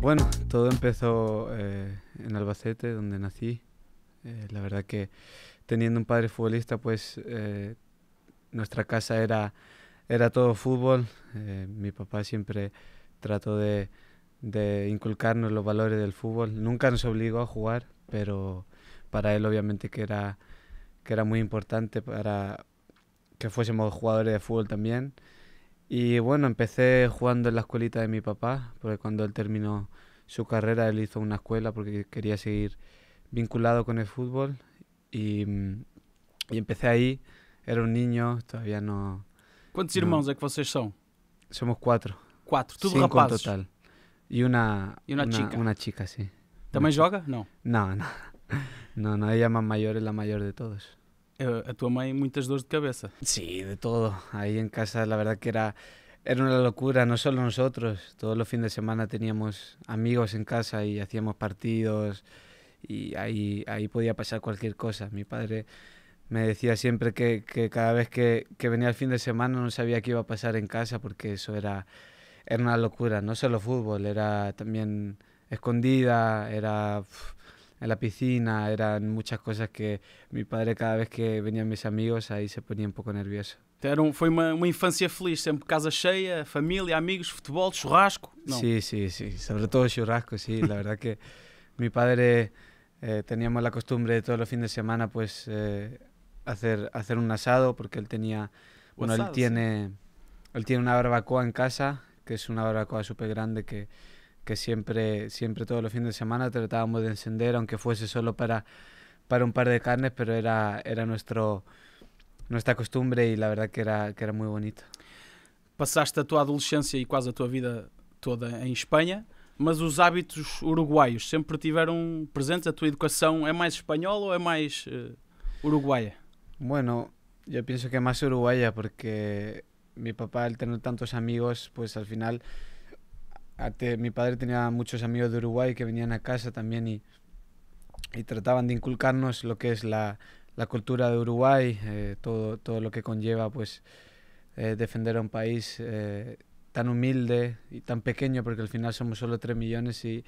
Bueno, todo empezó eh, en Albacete, donde nací. Eh, la verdad que teniendo un padre futbolista, pues eh, nuestra casa era, era todo fútbol. mi papá siempre trató de, de inculcarnos los valores del fútbol. Nunca nos obligó a jugar, pero para él obviamente que era, que era muy importante para que fuésemos jugadores de fútbol también. Y bueno, empecé jugando en la escuelita de mi papá, porque cuando él terminó su carrera, él hizo una escuela porque quería seguir vinculado con el fútbol. Y, empecé ahí, era un niño, todavía no... ¿Cuántos hermanos es que vosotros son? Somos cuatro. Cuatro, todos Cinco en total. Y una, una, chica. Una chica, sí. ¿También juega? No. No, no. No, no ella más mayor, es la mayor de todos. Eh, ¿A tu mamá hay muchas dos de cabeza? Sí, de todo. Ahí en casa la verdad que era, era una locura, no solo nosotros. Todos los fines de semana teníamos amigos en casa y hacíamos partidos y ahí, ahí podía pasar cualquier cosa. Mi padre me decía siempre que, cada vez que, venía el fin de semana no sabía qué iba a pasar en casa porque eso era, era una locura. No solo fútbol, era también escondida, era en la piscina, eran muchas cosas que mi padre cada vez que venían mis amigos ahí se ponía un poco nervioso. Era un, infancia una feliz, siempre casa cheia, familia, amigos, fútbol, churrasco. Sí, sí, sí, sobre todo churrasco, sí. La verdad que mi padre eh, teníamos la costumbre de todos los fines de semana pues eh, hacer, hacer un asado porque él tenía, bueno, él tiene, él tiene una barbacoa en casa, que es una barbacoa súper grande que que siempre, siempre todos los fines de semana tratábamos de encender, aunque fuese solo para, para un par de carnes, pero era, era nuestro, nuestra costumbre y la verdad que era, que era muy bonito. Pasaste a tua adolescência e quase a tua vida toda em Espanha, mas os hábitos uruguaios sempre tiveram presentes? A tua educação é mais espanhola ou é mais uh, uruguaia? Bueno, yo pienso que é más uruguaya porque mi papá al tener tantos amigos, pues al final... mi padre tenía muchos amigos de Uruguay que venían a casa también y, trataban de inculcarnos lo que es la, cultura de Uruguay, eh, todo, todo lo que conlleva pues eh, defender a un país eh, tan humilde y tan pequeño, porque al final somos solo 3 millones y,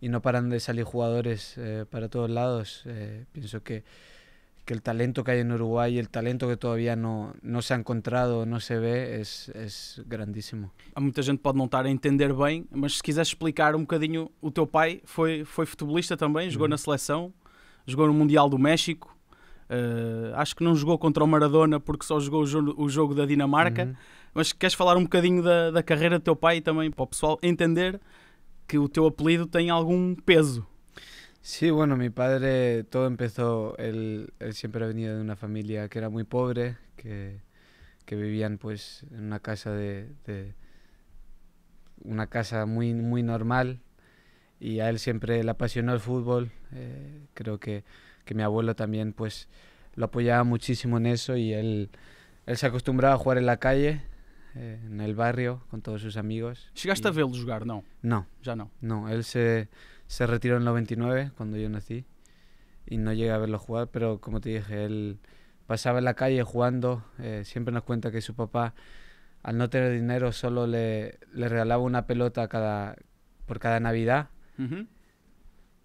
y no paran de salir jugadores para todos lados. pienso que que el talento que hay en Uruguay, el talento que todavía no, no se ha encontrado, não se vê, é, é grandíssimo. A muita gente pode não estar a entender bem, mas se quiseres explicar um bocadinho, o teu pai foi, foi futebolista também, jogou uhum. na seleção, jogou no Mundial do México, uh, acho que não jogou contra o Maradona porque só jogou o jogo, da Dinamarca, uhum. mas queres falar um bocadinho da, da carreira do teu pai também, para o pessoal entender que o teu apelido tem algum peso. Sí, bueno, mi padre, todo empezó, él, él siempre ha venido de una familia que era muy pobre, que, que vivían pues en una casa de, de, una casa muy, muy normal y a él siempre le apasionó el fútbol. Eh, creo que, que, mi abuelo también pues lo apoyaba muchísimo en eso y él, él se acostumbraba a jugar en la calle, eh, en el barrio, con todos sus amigos. ¿Llegaste a verlo jugar, no? No. Ya no. No, él se se retiró en los 99, cuando yo nací, y no llegué a verlo jugar, pero como te dije, él pasaba en la calle jugando, eh, siempre nos cuenta que su papá, al no tener dinero, solo le, le regalaba una pelota cada, por cada Navidad.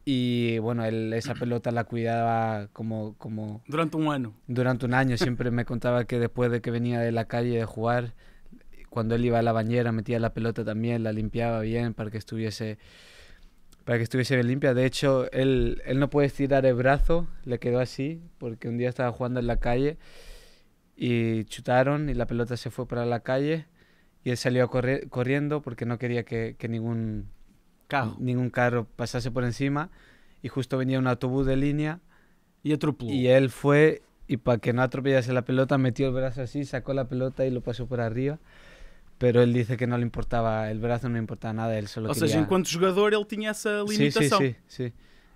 Y bueno, él esa pelota la cuidaba como, como... Durante un año. Durante un año. Siempre me contaba que después de que venía de la calle de jugar, cuando él iba a la bañera, metía la pelota también, la limpiaba bien para que estuviese para que estuviese bien limpia. De hecho, él, no puede estirar el brazo, le quedó así, porque un día estaba jugando en la calle y chutaron y la pelota se fue para la calle y él salió corriendo porque no quería que, ningún, carro. ningún carro pasase por encima y justo venía un autobús de línea y otro Y él fue y para que no atropellase la pelota metió el brazo así, sacó la pelota y lo pasó por arriba. Pero ele disse que não lhe importava, o braço não lhe importava nada, ele só Ou seja, enquanto jogador ele tinha essa limitação. Sim, sim, sim.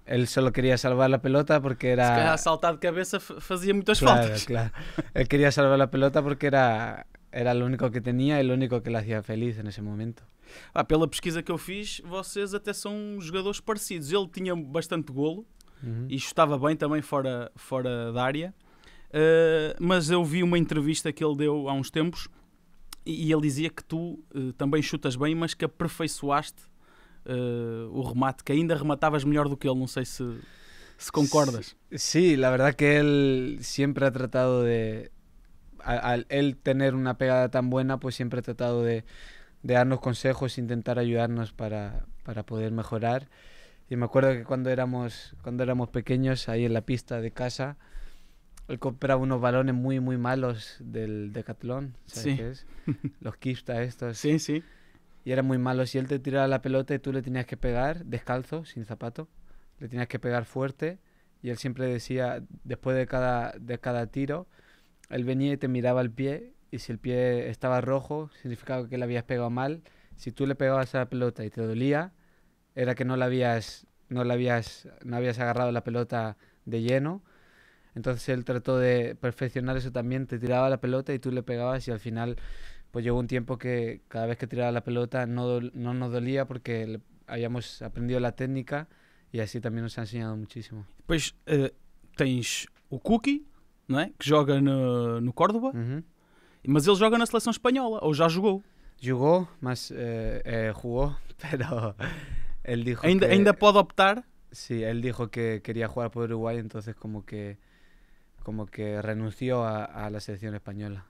Ele só queria salvar a pelota porque era. Se calhar saltar de cabeça fazia muitas claro, faltas. Claro, Ele queria salvar a pelota porque era, era o único que tinha e o único que lhe fazia feliz nesse momento. Ah, pela pesquisa que eu fiz, vocês até são jogadores parecidos. Ele tinha bastante golo uhum. e chutava bem também fora, fora da área. Uh, mas eu vi uma entrevista que ele deu há uns tempos Y e, él e ele que tú también eh, também chutas bem, mas que aperfeiçoaste el eh, remate, que ainda rematabas melhor do que él. Não sei si concordas. Sí, la verdad que él siempre ha tratado de, al, él tener una pegada tan buena, pues siempre ha tratado de, de darnos consejos, intentar ayudarnos para, para, poder mejorar. Y me acuerdo que cuando éramos, cuando éramos pequeños, ahí en la pista de casa, él compraba unos balones muy, muy malos del decatlón, ¿sabes qué es? Los Kipsta estos. Sí, sí. Y eran muy malos. Si él te tiraba la pelota y tú le tenías que pegar descalzo, sin zapato. Le tenías que pegar fuerte. Y él siempre decía, después de cada, de cada tiro, él venía y te miraba el pie. Y si el pie estaba rojo, significaba que le habías pegado mal. Si tú le pegabas a la pelota y te dolía, era que no la habías, no la habías, no habías agarrado la pelota de lleno entonces él trató de perfeccionar eso también, te tiraba la pelota y tú le pegabas y al final pues llegó un tiempo que cada vez que tiraba la pelota no, no nos dolía porque habíamos aprendido la técnica y así también nos ha enseñado muchísimo pues uh, o Cookie, ¿no? que juega no, Córdoba, pero mas juega en la selección española o ya jugó jugó mas eh, eh, jugó, pero él dijo ainda, que... optar? sí, él dijo que quería jugar por uruguay entonces como que como que renunció a, la selección española.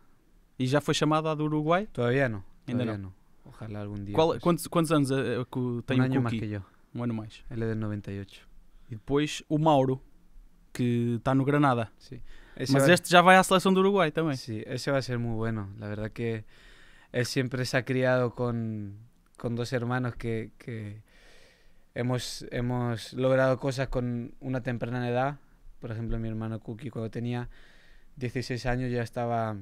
¿Y ya fue llamada de Uruguay? Todavía no. Todavía no. Ojalá algún día. Pues. ¿Cuántos, años tiene eh, eh, Un año más que yo. Un año más. Él es del 98. Y después, o Mauro, que está en Granada. Sí. Ese este ya va a la selección de Uruguay también. Sí, ese va a ser muy bueno. La verdad que él siempre se ha criado con, dos hermanos que, que hemos, hemos logrado cosas con una temprana edad por ejemplo, mi hermano Cookie cuando tenía 16 años ya estaba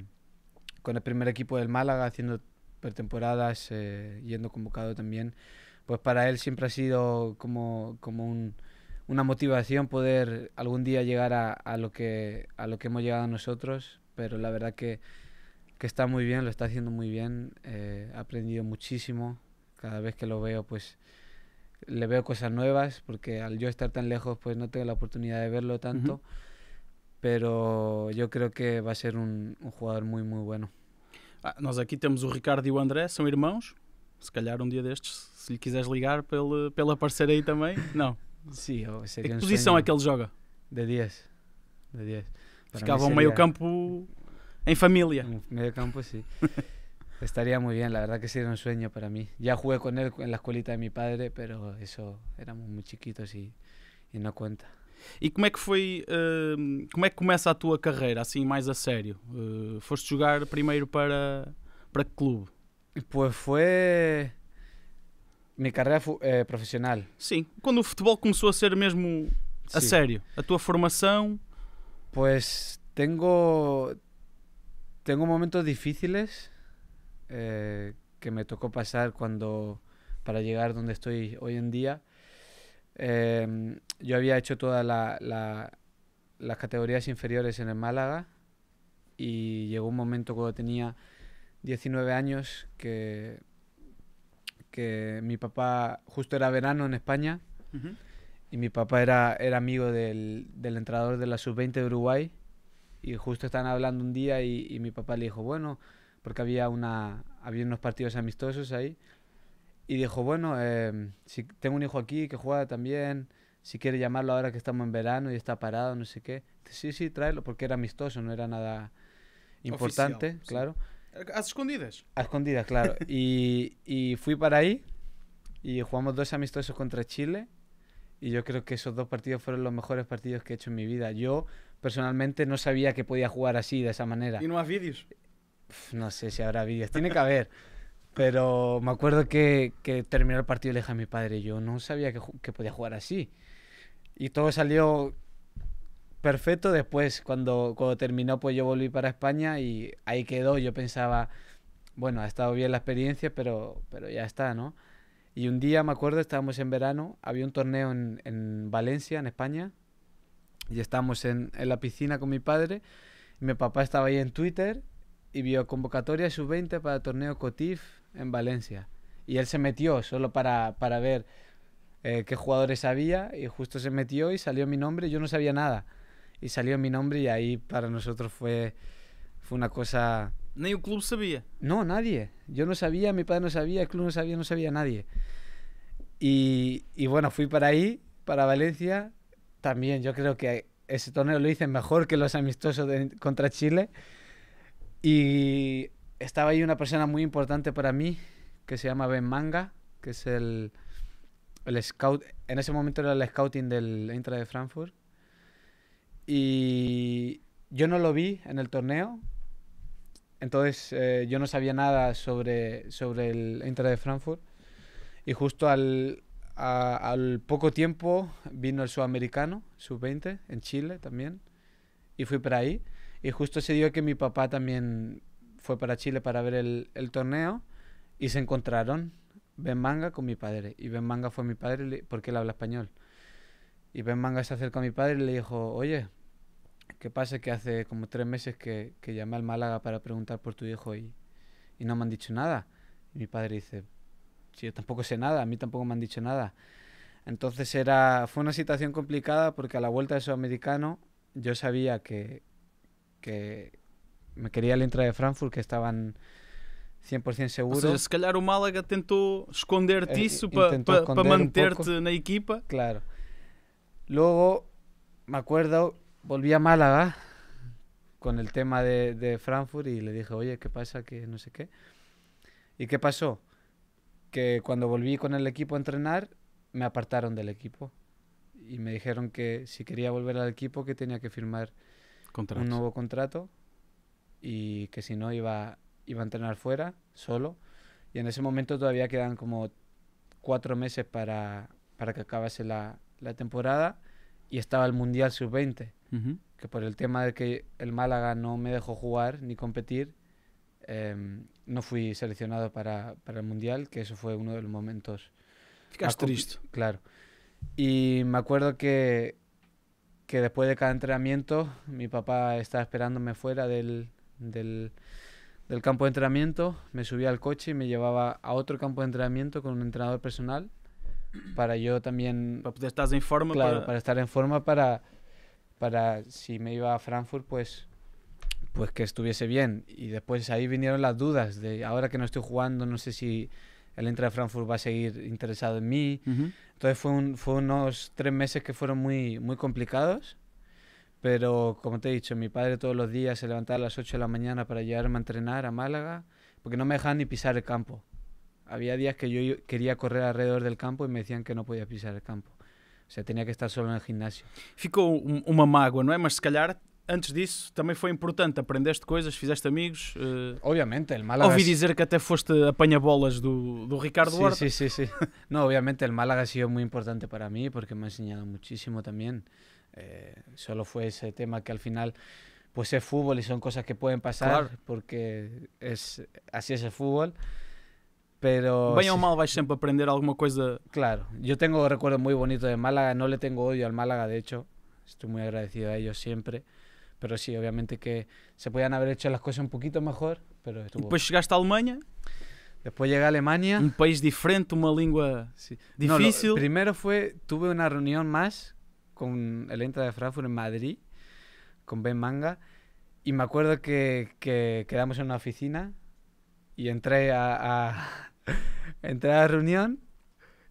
con el primer equipo del Málaga haciendo pretemporadas, eh, yendo convocado también. Pues para él siempre ha sido como, como una motivación poder algún día llegar a, lo que, a lo que hemos llegado nosotros, pero la verdad que, está muy bien, lo está haciendo muy bien, eh, ha aprendido muchísimo, cada vez que lo veo pues le veo cosas nuevas, porque al yo estar tan lejos, pues no tengo la oportunidad de verlo tanto. Uh -huh. Pero eu creio que vai ser um, jogador muito, muito bueno. Ah, nós aqui temos o Ricardo e o André, são irmãos. Se calhar um dia destes, se lhe quiseres ligar pela ele, aparecer aí também. Não. Sim, seria que é um posição é que ele joga? De 10. De 10. Ficava um meio campo em família. Um meio campo, sim. Estaría muy bien, la verdad que sería un sueño para mí. Ya jugué con él en la escuelita de mi padre, pero eso, éramos muy chiquitos e não conta. E como é que foi, uh, como é que começa a tua carreira, assim, mais a sério? Uh, foste jogar primeiro para, para que clube? Pues foi... Minha carreira é, eh, profissional. Sim, quando o futebol começou a ser mesmo a sério, a tua formação? Pues tenho tenho momentos difíceis Eh, que me tocó pasar cuando para llegar donde estoy hoy en día. Em, yo había hecho todas las categorías inferiores en el Málaga y llegó un momento cuando tenía 19 años que, que mi papá, justo era verano en España, y mi papá era, era amigo del, entrador de la sub-20 de Uruguay y justo estaban hablando un día y mi papá le dijo, bueno, porque había, una, había unos partidos amistosos ahí. Y dijo, bueno, em, si tengo un hijo aquí que juega también, si quiere llamarlo ahora que estamos en verano y está parado, no sé qué. Sí, sí, tráelo, porque era amistoso, no era nada importante, claro. A escondidas. A escondidas, claro. y, fui para ahí y jugamos dos amistosos contra Chile y yo creo que esos dos partidos fueron los mejores partidos que he hecho en mi vida. Yo personalmente no sabía que podía jugar así, de esa manera. ¿Y no más vídeos? no sé si habrá vídeos, tiene que haber. Pero me acuerdo que, que, terminó el partido y le dije a mi padre, yo no sabía que, podía jugar así. Y todo salió perfecto. Después, cuando, terminó, pues yo volví para España y ahí quedó. Yo pensaba, bueno, ha estado bien la experiencia, pero, pero ya está, ¿no? Y un día, me acuerdo, estábamos en verano, había un torneo en, Valencia, en España, y estábamos en, la piscina con mi padre. mi papá estaba ahí en Twitter y vio convocatoria sub-20 para el torneo COTIF en Valencia. Y él se metió solo para, ver eh, qué jugadores había y justo se metió y salió mi nombre. Yo no sabía nada. Y salió mi nombre y ahí para nosotros fue, fue una cosa... ¿Ni el club sabía? No, nadie. Yo no sabía, mi padre no sabía, el club no sabía, no sabía nadie. Y, bueno, fui para ahí, para Valencia. También yo creo que ese torneo lo hice mejor que los amistosos contra Chile y estaba ahí una persona muy importante para mí que se llama Ben Manga, que es el, scout, en ese momento era el scouting del Intra de Frankfurt. Y yo no lo vi en el torneo, entonces eh, yo no sabía nada sobre, sobre el Intra de Frankfurt. Y justo al, al poco tiempo vino el sudamericano, sub-20, en Chile también, y fui para ahí. Y justo se dio que mi papá también fue para Chile para ver el, torneo y se encontraron Ben Manga con mi padre. Y Ben Manga fue mi padre porque él habla español. Y Ben Manga se acercó a mi padre y le dijo, oye, ¿qué pasa? Que hace como tres meses que, que llamé al Málaga para preguntar por tu hijo y, no me han dicho nada. Y mi padre dice, sí yo tampoco sé nada, a mí tampoco me han dicho nada. Entonces era, fue una situación complicada porque a la vuelta de Sudamericano yo sabía que, que me quería la entrada de Frankfurt, que estaban 100% seguros. o sea, si calhar Málaga tentou esconderte eso para mantenerte en la equipa. Claro. Luego, me acuerdo, volví a Málaga con el tema de, de Frankfurt y le dije, oye, ¿qué pasa? Que no sé qué. ¿Y qué pasó? Que cuando volví con el equipo a entrenar, me apartaron del equipo. Y me dijeron que si quería volver al equipo, que tenía que firmar un nuevo contrato y que si no iba, iba a entrenar fuera, solo. Y en ese momento todavía quedan como cuatro meses para, que acabase la, temporada y estaba el Mundial Sub-20, que por el tema de que el Málaga no me dejó jugar ni competir, em, no fui seleccionado para, el Mundial, que eso fue uno de los momentos... triste. Claro. Y me acuerdo que que después de cada entrenamiento mi papá estaba esperándome fuera del, del, campo de entrenamiento, me subía al coche y me llevaba a otro campo de entrenamiento con un entrenador personal para yo también... Para estar en forma. Claro, para... estar en forma para, si me iba a Frankfurt pues, pues que estuviese bien. Y después ahí vinieron las dudas de ahora que no estoy jugando no sé si el entrenador de Frankfurt va a seguir interesado en mí. Entonces fue, fue unos tres meses que fueron muy, muy complicados, pero como te he dicho, mi padre todos los días se levantaba a las 8 de la mañana para llevarme a entrenar a Málaga, porque no me dejaban ni pisar el campo. Había días que yo quería correr alrededor del campo y me decían que no podía pisar el campo. O sea, tenía que estar solo en el gimnasio. fico un um, mágoa, ¿no? é? más antes disso, también fue importante. aprendiste cosas, fizeste amigos. Eh, obviamente, el Málaga. Ouvi dizer que até foste apanha-bolas do, Ricardo sí, Sí, sí, No, obviamente, el Málaga ha sido muy importante para mí porque me ha enseñado muchísimo también. Eh, solo fue ese tema que al final, pues es fútbol y son cosas que pueden pasar porque así es el fútbol. Pero. Bien o mal, vais siempre a aprender alguna cosa. Claro, yo tengo recuerdos muy bonitos de Málaga, no le tengo odio al Málaga, de hecho, estoy muy agradecido a ellos siempre pero sí, obviamente que se podían haber hecho las cosas un poquito mejor, pero Después llegaste a Alemania. Después llegué a Alemania. Un país diferente, una lengua difícil. primero fue, tuve una reunión más con el entra de Frankfurt en Madrid, con Ben Manga, y me acuerdo que, que quedamos en una oficina y entré a, a a la reunión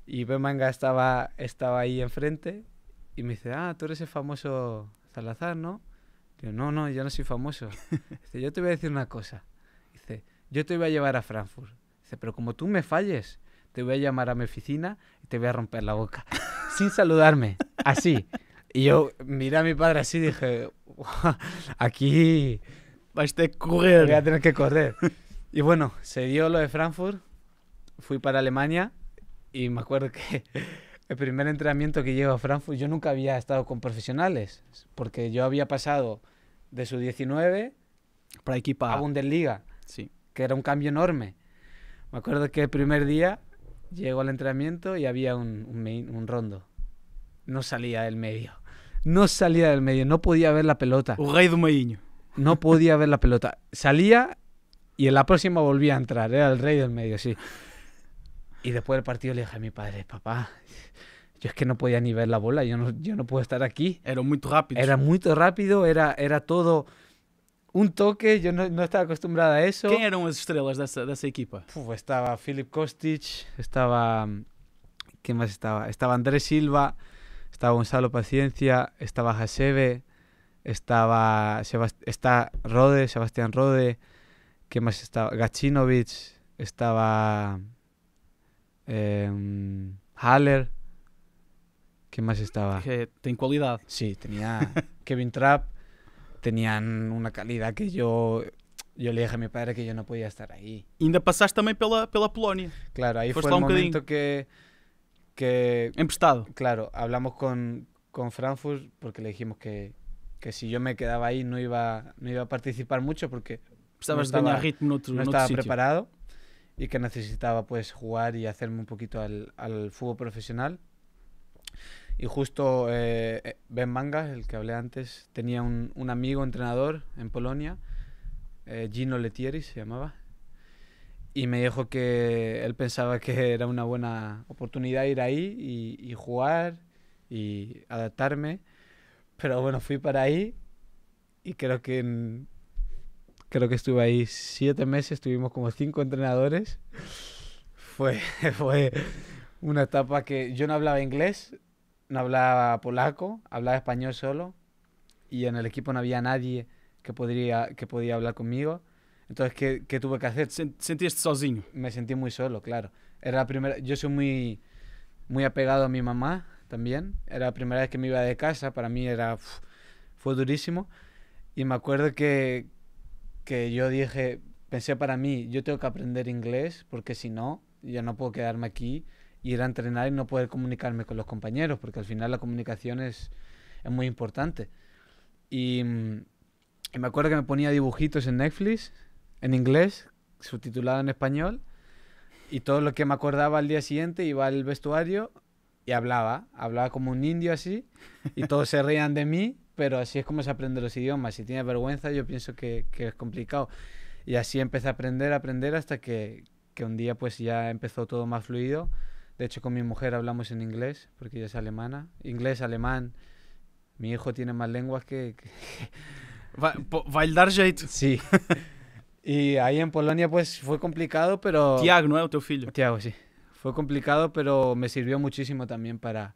y Ben Manga estaba, estaba ahí enfrente y me dice, ah, tú eres el famoso Salazar, ¿no? no, no, yo no soy famoso. yo te voy a decir una cosa. Dice, yo te voy a llevar a Frankfurt. pero como tú me falles, te voy a llamar a mi oficina y te voy a romper la boca. sin saludarme, así. Y yo miré a mi padre así y dije, aquí... vas correr. Voy a tener que correr. Y bueno, se dio lo de Frankfurt, fui para Alemania y me acuerdo que el primer entrenamiento que llevo a Frankfurt, yo nunca había estado con profesionales, porque yo había pasado de su 19 para equipar a Bundesliga, sí. que era un cambio enorme. Me acuerdo que el primer día llegó al entrenamiento y había un, rondo. No salía del medio. No salía del medio, no podía ver la pelota. rey No podía ver la pelota. Salía y en la próxima volvía a entrar. Era el rey del medio, sí. Y después del partido le dije a mi padre, papá, yo es que no podía ni ver la bola, yo no, yo no puedo estar aquí. Era muy rápido. Era muy rápido, era, era todo un toque, yo no, estaba acostumbrada a eso. ¿Quién eran las estrellas de esa, de equipa? estaba Philip Kostic, estaba... ¿Qué más estaba? Estaba Andrés Silva, estaba Gonzalo Paciencia, estaba Hasebe, estaba Rode, Sebastián Rode, ¿qué más estaba? estaba em, Haller. ¿Qué más estaba? Que en cualidad. Sí, tenía Kevin Trapp, tenían una calidad que yo yo le dije a mi padre que yo no podía estar ahí. Ainda pasaste también por pela Polonia. Claro, ahí fue un momento que, que... Claro, hablamos con, con Frankfurt porque le dijimos que, que si yo me quedaba ahí no iba, no iba a participar mucho porque Estabas no estaba, ritmo en otro, no estaba preparado y que necesitaba pues jugar y hacerme un poquito al, al fútbol profesional. Y justo eh, eh, Ben Mangas, el que hablé antes, tenía un, un amigo entrenador en Polonia, eh, Gino Letieri se llamaba, y me dijo que él pensaba que era una buena oportunidad ir ahí y, jugar y adaptarme. Pero bueno, fui para ahí y creo que creo que estuve ahí siete meses, tuvimos como cinco entrenadores. Fue, fue una etapa que yo no hablaba inglés, no hablaba polaco, hablaba español solo y en el equipo no había nadie que, podría, que podía hablar conmigo. Entonces, ¿qué, tuve que hacer? ¿Sentiste sozinho? Me sentí muy solo, claro. Era la primera, yo soy muy, muy apegado a mi mamá también. Era la primera vez que me iba de casa, para mí era, fue durísimo. Y me acuerdo que, que yo dije, pensé para mí, yo tengo que aprender inglés porque si no, yo no puedo quedarme aquí y ir a entrenar y no poder comunicarme con los compañeros, porque al final la comunicación es, es muy importante. Y, me acuerdo que me ponía dibujitos en Netflix, en inglés, subtitulado en español, y todo lo que me acordaba al día siguiente iba al vestuario y hablaba, hablaba como un indio así, y todos se reían de mí, pero así es como se aprende los idiomas. Si tienes vergüenza, yo pienso que, que es complicado. Y así empecé a aprender, a aprender hasta que, que un día pues ya empezó todo más fluido de hecho, con mi mujer hablamos en inglés, porque ella es alemana. Inglés, alemán. Mi hijo tiene más lenguas que... que... sí. Y ahí en Polonia pues fue complicado, pero... Tiago, ¿no tu hijo? Tiago, sí. Fue complicado, pero me sirvió muchísimo también para,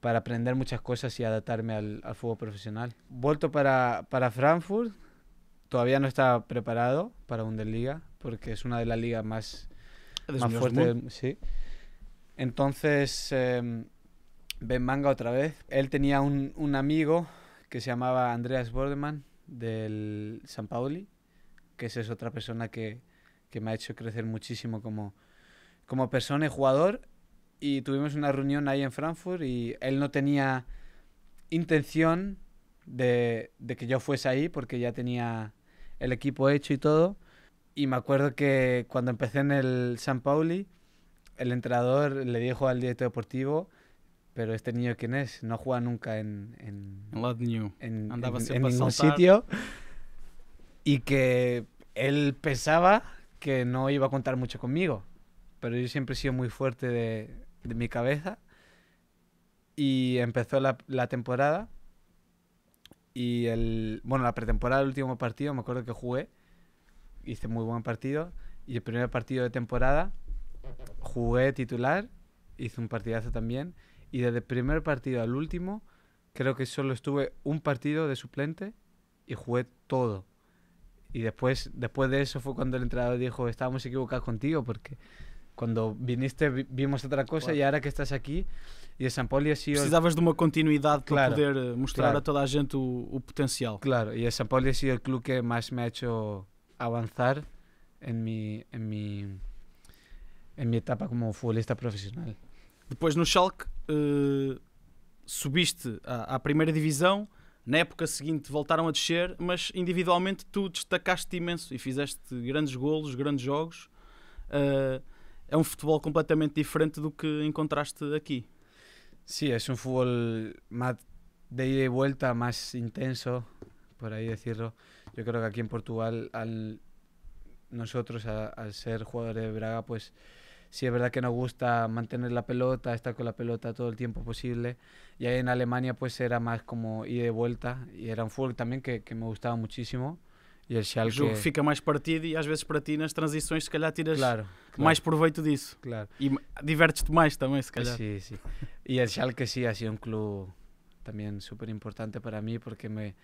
para aprender muchas cosas y adaptarme al, fútbol profesional. Vuelto para, para Frankfurt, todavía no estaba preparado para liga porque es una de las ligas más, más fuertes. Sí. Entonces, em, Ben Manga otra vez. Él tenía un, amigo que se llamaba Andreas Bordeman del San Pauli, que es otra persona que, me ha hecho crecer muchísimo como, persona y jugador. Y tuvimos una reunión ahí en Frankfurt y él no tenía intención de, de que yo fuese ahí porque ya tenía el equipo hecho y todo. Y me acuerdo que cuando empecé en el San Pauli, el entrenador le dijo al director deportivo, pero este niño quién es, no juega nunca en, en, en, Andaba en, ningún sitio. Y que él pensaba que no iba a contar mucho conmigo, pero yo siempre he sido muy fuerte de, mi cabeza. Y empezó la, la temporada y el, bueno, la pretemporada, el último partido, me acuerdo que jugué, hice muy buen partido y el primer partido de temporada jugué titular, hice un partidazo también, y desde el primer partido al último, creo que solo estuve un partido de suplente y jugué todo. Y después, después de eso fue cuando el entrenador dijo, estábamos equivocados contigo porque cuando viniste vimos otra cosa y ahora que estás aquí y el san ha sido... necesitabas de una continuidad para poder eh, mostrar a toda la gente el potencial. Claro, y el ha sido el club que más me ha hecho avanzar en mi, en mi, a minha etapa como futebolista profissional. Depois no Schalke uh, subiste à, à, primeira divisão, na época seguinte voltaram a descer, mas individualmente tu destacaste imenso e fizeste grandes golos, grandes jogos. Uh, é um futebol completamente diferente do que encontraste aqui. Sim, é um futebol mais de ida e volta, mais intenso, por aí decirlo. Eu creio que aqui em Portugal, al nosotros, a, ser jogadores de Braga, pues si es verdad que nos gusta mantener la pelota, estar con la pelota todo el tiempo posible. Y ahí en Alemania pues era más como ir de vuelta y era un fútbol también que, que me gustaba muchísimo. y el jogo que... fica más partido y a veces para ti las transiciones se calhar tiras más provecho de eso Claro. Y e divertes se Sí, sí. Y el Schalke sí ha sido un club también súper importante para mí porque me,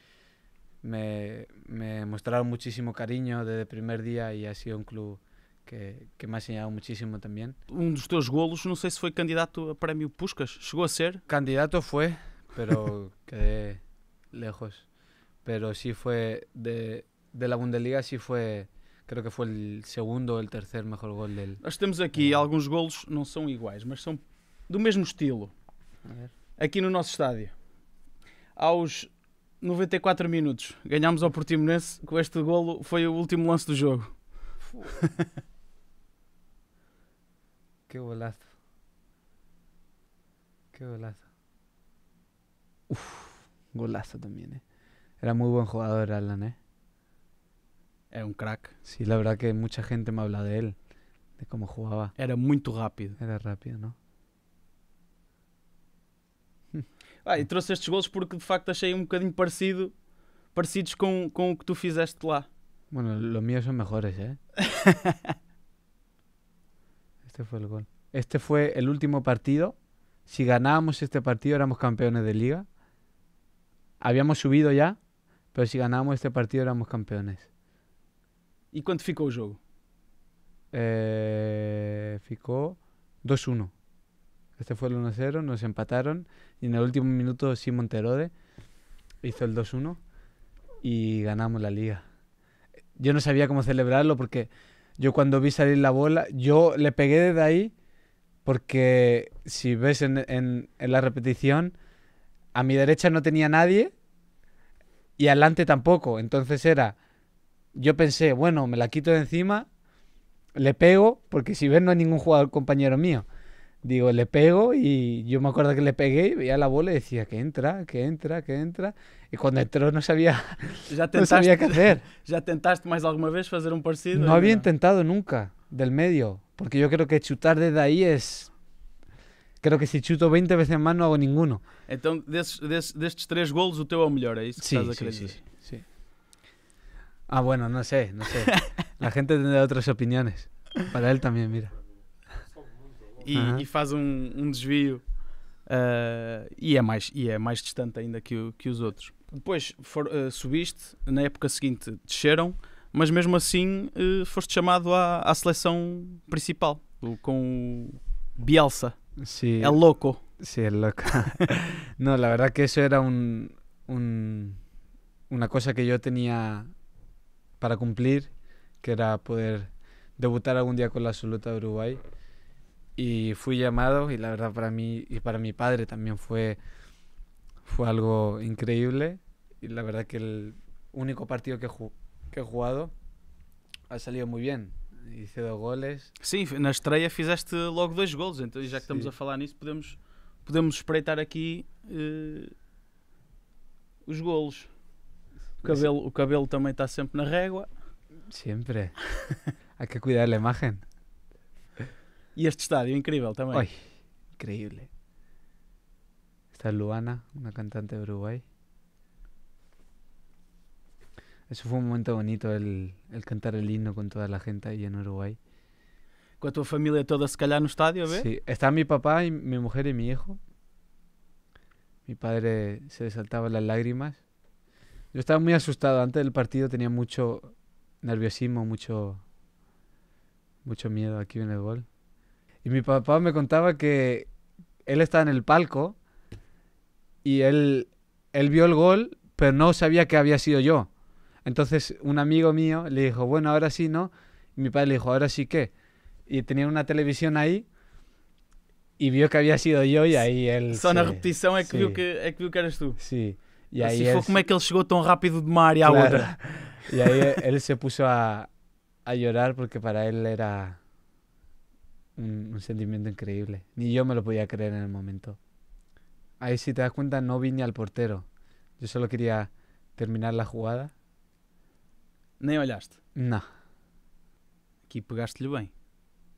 me, me mostraron muchísimo cariño desde el primer día y ha sido un club que, que me ha enseñado muchísimo también. Un dos teus golos, no sé si fue candidato a premio Puscas, ¿llegó a ser? Candidato fue, pero quedé lejos. Pero sí fue de, de la Bundesliga, sí fue Creio que foi o segundo ou o terceiro melhor gol dele. Nós temos aqui alguns golos, não são iguais, mas são do mesmo estilo. Aqui no nosso estádio. Aos 94 minutos, ganhámos ao Portimonense com este golo, foi o último lance do jogo. Qué golazo. Qué golazo. Uf, golazo también, ¿eh? Era muy buen jugador Alan, ¿eh? Era un crack. Sí, la verdad que mucha gente me habla de él, de cómo jugaba. Era muy rápido. Era rápido, ¿no? Ah, e trouxe estes porque de facto achei um bocadinho parecido, parecidos con com o que tu fizeste lá. Bueno, los míos son mejores, ¿eh? Este fue el gol. Este fue el último partido. Si ganábamos este partido éramos campeones de liga. Habíamos subido ya, pero si ganábamos este partido éramos campeones. ¿Y cuánto ficó el juego? Eh, ficó 2-1. Este fue el 1-0, nos empataron y en el último minuto Simon Terode hizo el 2-1 y ganamos la liga. Yo no sabía cómo celebrarlo porque yo cuando vi salir la bola, yo le pegué desde ahí porque si ves en, la repetición, a mi derecha no tenía nadie y adelante tampoco. Entonces era, yo pensé, bueno, me la quito de encima, le pego, porque si ves no hay ningún jugador compañero mío digo, le pego y yo me acuerdo que le pegué y veía la bola y decía que entra, que entra, que entra. y cuando entró no sabía ya tentaste, sabía hacer. ¿Ya intentaste más alguna vez hacer un parecido? No había intentado nunca del medio, porque yo creo que chutar desde ahí es... Creo que si chuto 20 veces más no hago ninguno. Entonces de estos tres goles el o teu el mejor melhor, sí, sí, Sí, sí. Ah, bueno, no sé, no sé. La gente tendrá otras opiniones. Para él también, mira. e, uhum. e faz um, um desvio uh, e, é mais, e é mais distante ainda que, o, que os outros. Depois for, uh, subiste, na época seguinte desceram, mas mesmo assim uh, foste chamado à, à seleção principal com o Bielsa. Sí. É louco Sim, Sí, é louco. Não, a verdade é que isso era um un, una cosa que yo tenía para cumplir, que era poder debutar algún día con la absoluta de Uruguay. y fui llamado y la verdad para mí y para mi padre también fue, fue algo increíble y la verdad que el único partido que, que he jugado ha salido muy bien. Hice dos goles. sí la estrella fizeste logo dos goles, entonces ya que estamos a falar nisso, podemos, podemos espreitar aquí los eh, goles, el O cabelo, o cabelo también está siempre na régua. siempre hay que cuidar la imagen y este estadio, increíble también. Ay, increíble. Está Luana, una cantante de Uruguay. Eso fue un momento bonito, el, el cantar el himno con toda la gente ahí en Uruguay. ¿Con tu familia toda se en el estadio, a Sí, está mi papá, y mi mujer y mi hijo. Mi padre se le saltaban las lágrimas. Yo estaba muy asustado. Antes del partido tenía mucho nerviosismo, mucho, mucho miedo aquí en el gol. Y mi papá me contaba que él estaba en el palco y él, él vio el gol, pero no sabía que había sido yo. Entonces un amigo mío le dijo, bueno, ahora sí, ¿no? Y mi padre le dijo, ahora sí qué. Y tenía una televisión ahí y vio que había sido yo y ahí él... Só en repetición repetición que, que, vio que que eras tú. Sí. y fue como que él rápido de mar y claro. y Y se puso a, a llorar porque para él era un, sentimiento increíble. Ni yo me lo podía creer en el momento. Ahí si te das cuenta no vine al portero. Yo solo quería terminar la jugada. ¿No olhaste? No. Aquí pegaste bien.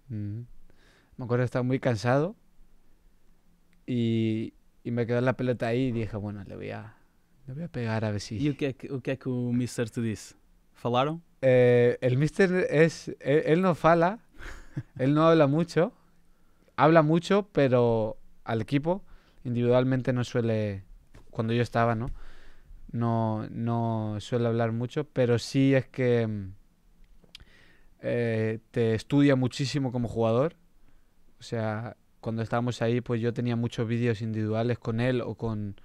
Me acuerdo que estaba muy cansado y, y me quedó la pelota ahí y dije, bueno, le voy a, le voy a pegar a ver si... ¿Y qué que, que mister te dice? ¿Falaron? Eh, el mister es... Él, e, él no fala, él no habla mucho, habla mucho, pero al equipo individualmente no suele, cuando yo estaba, ¿no? No, suele hablar mucho, pero sí es que eh, te estudia muchísimo como jugador. O sea, cuando estábamos ahí, pues yo tenía muchos vídeos individuales con él o con,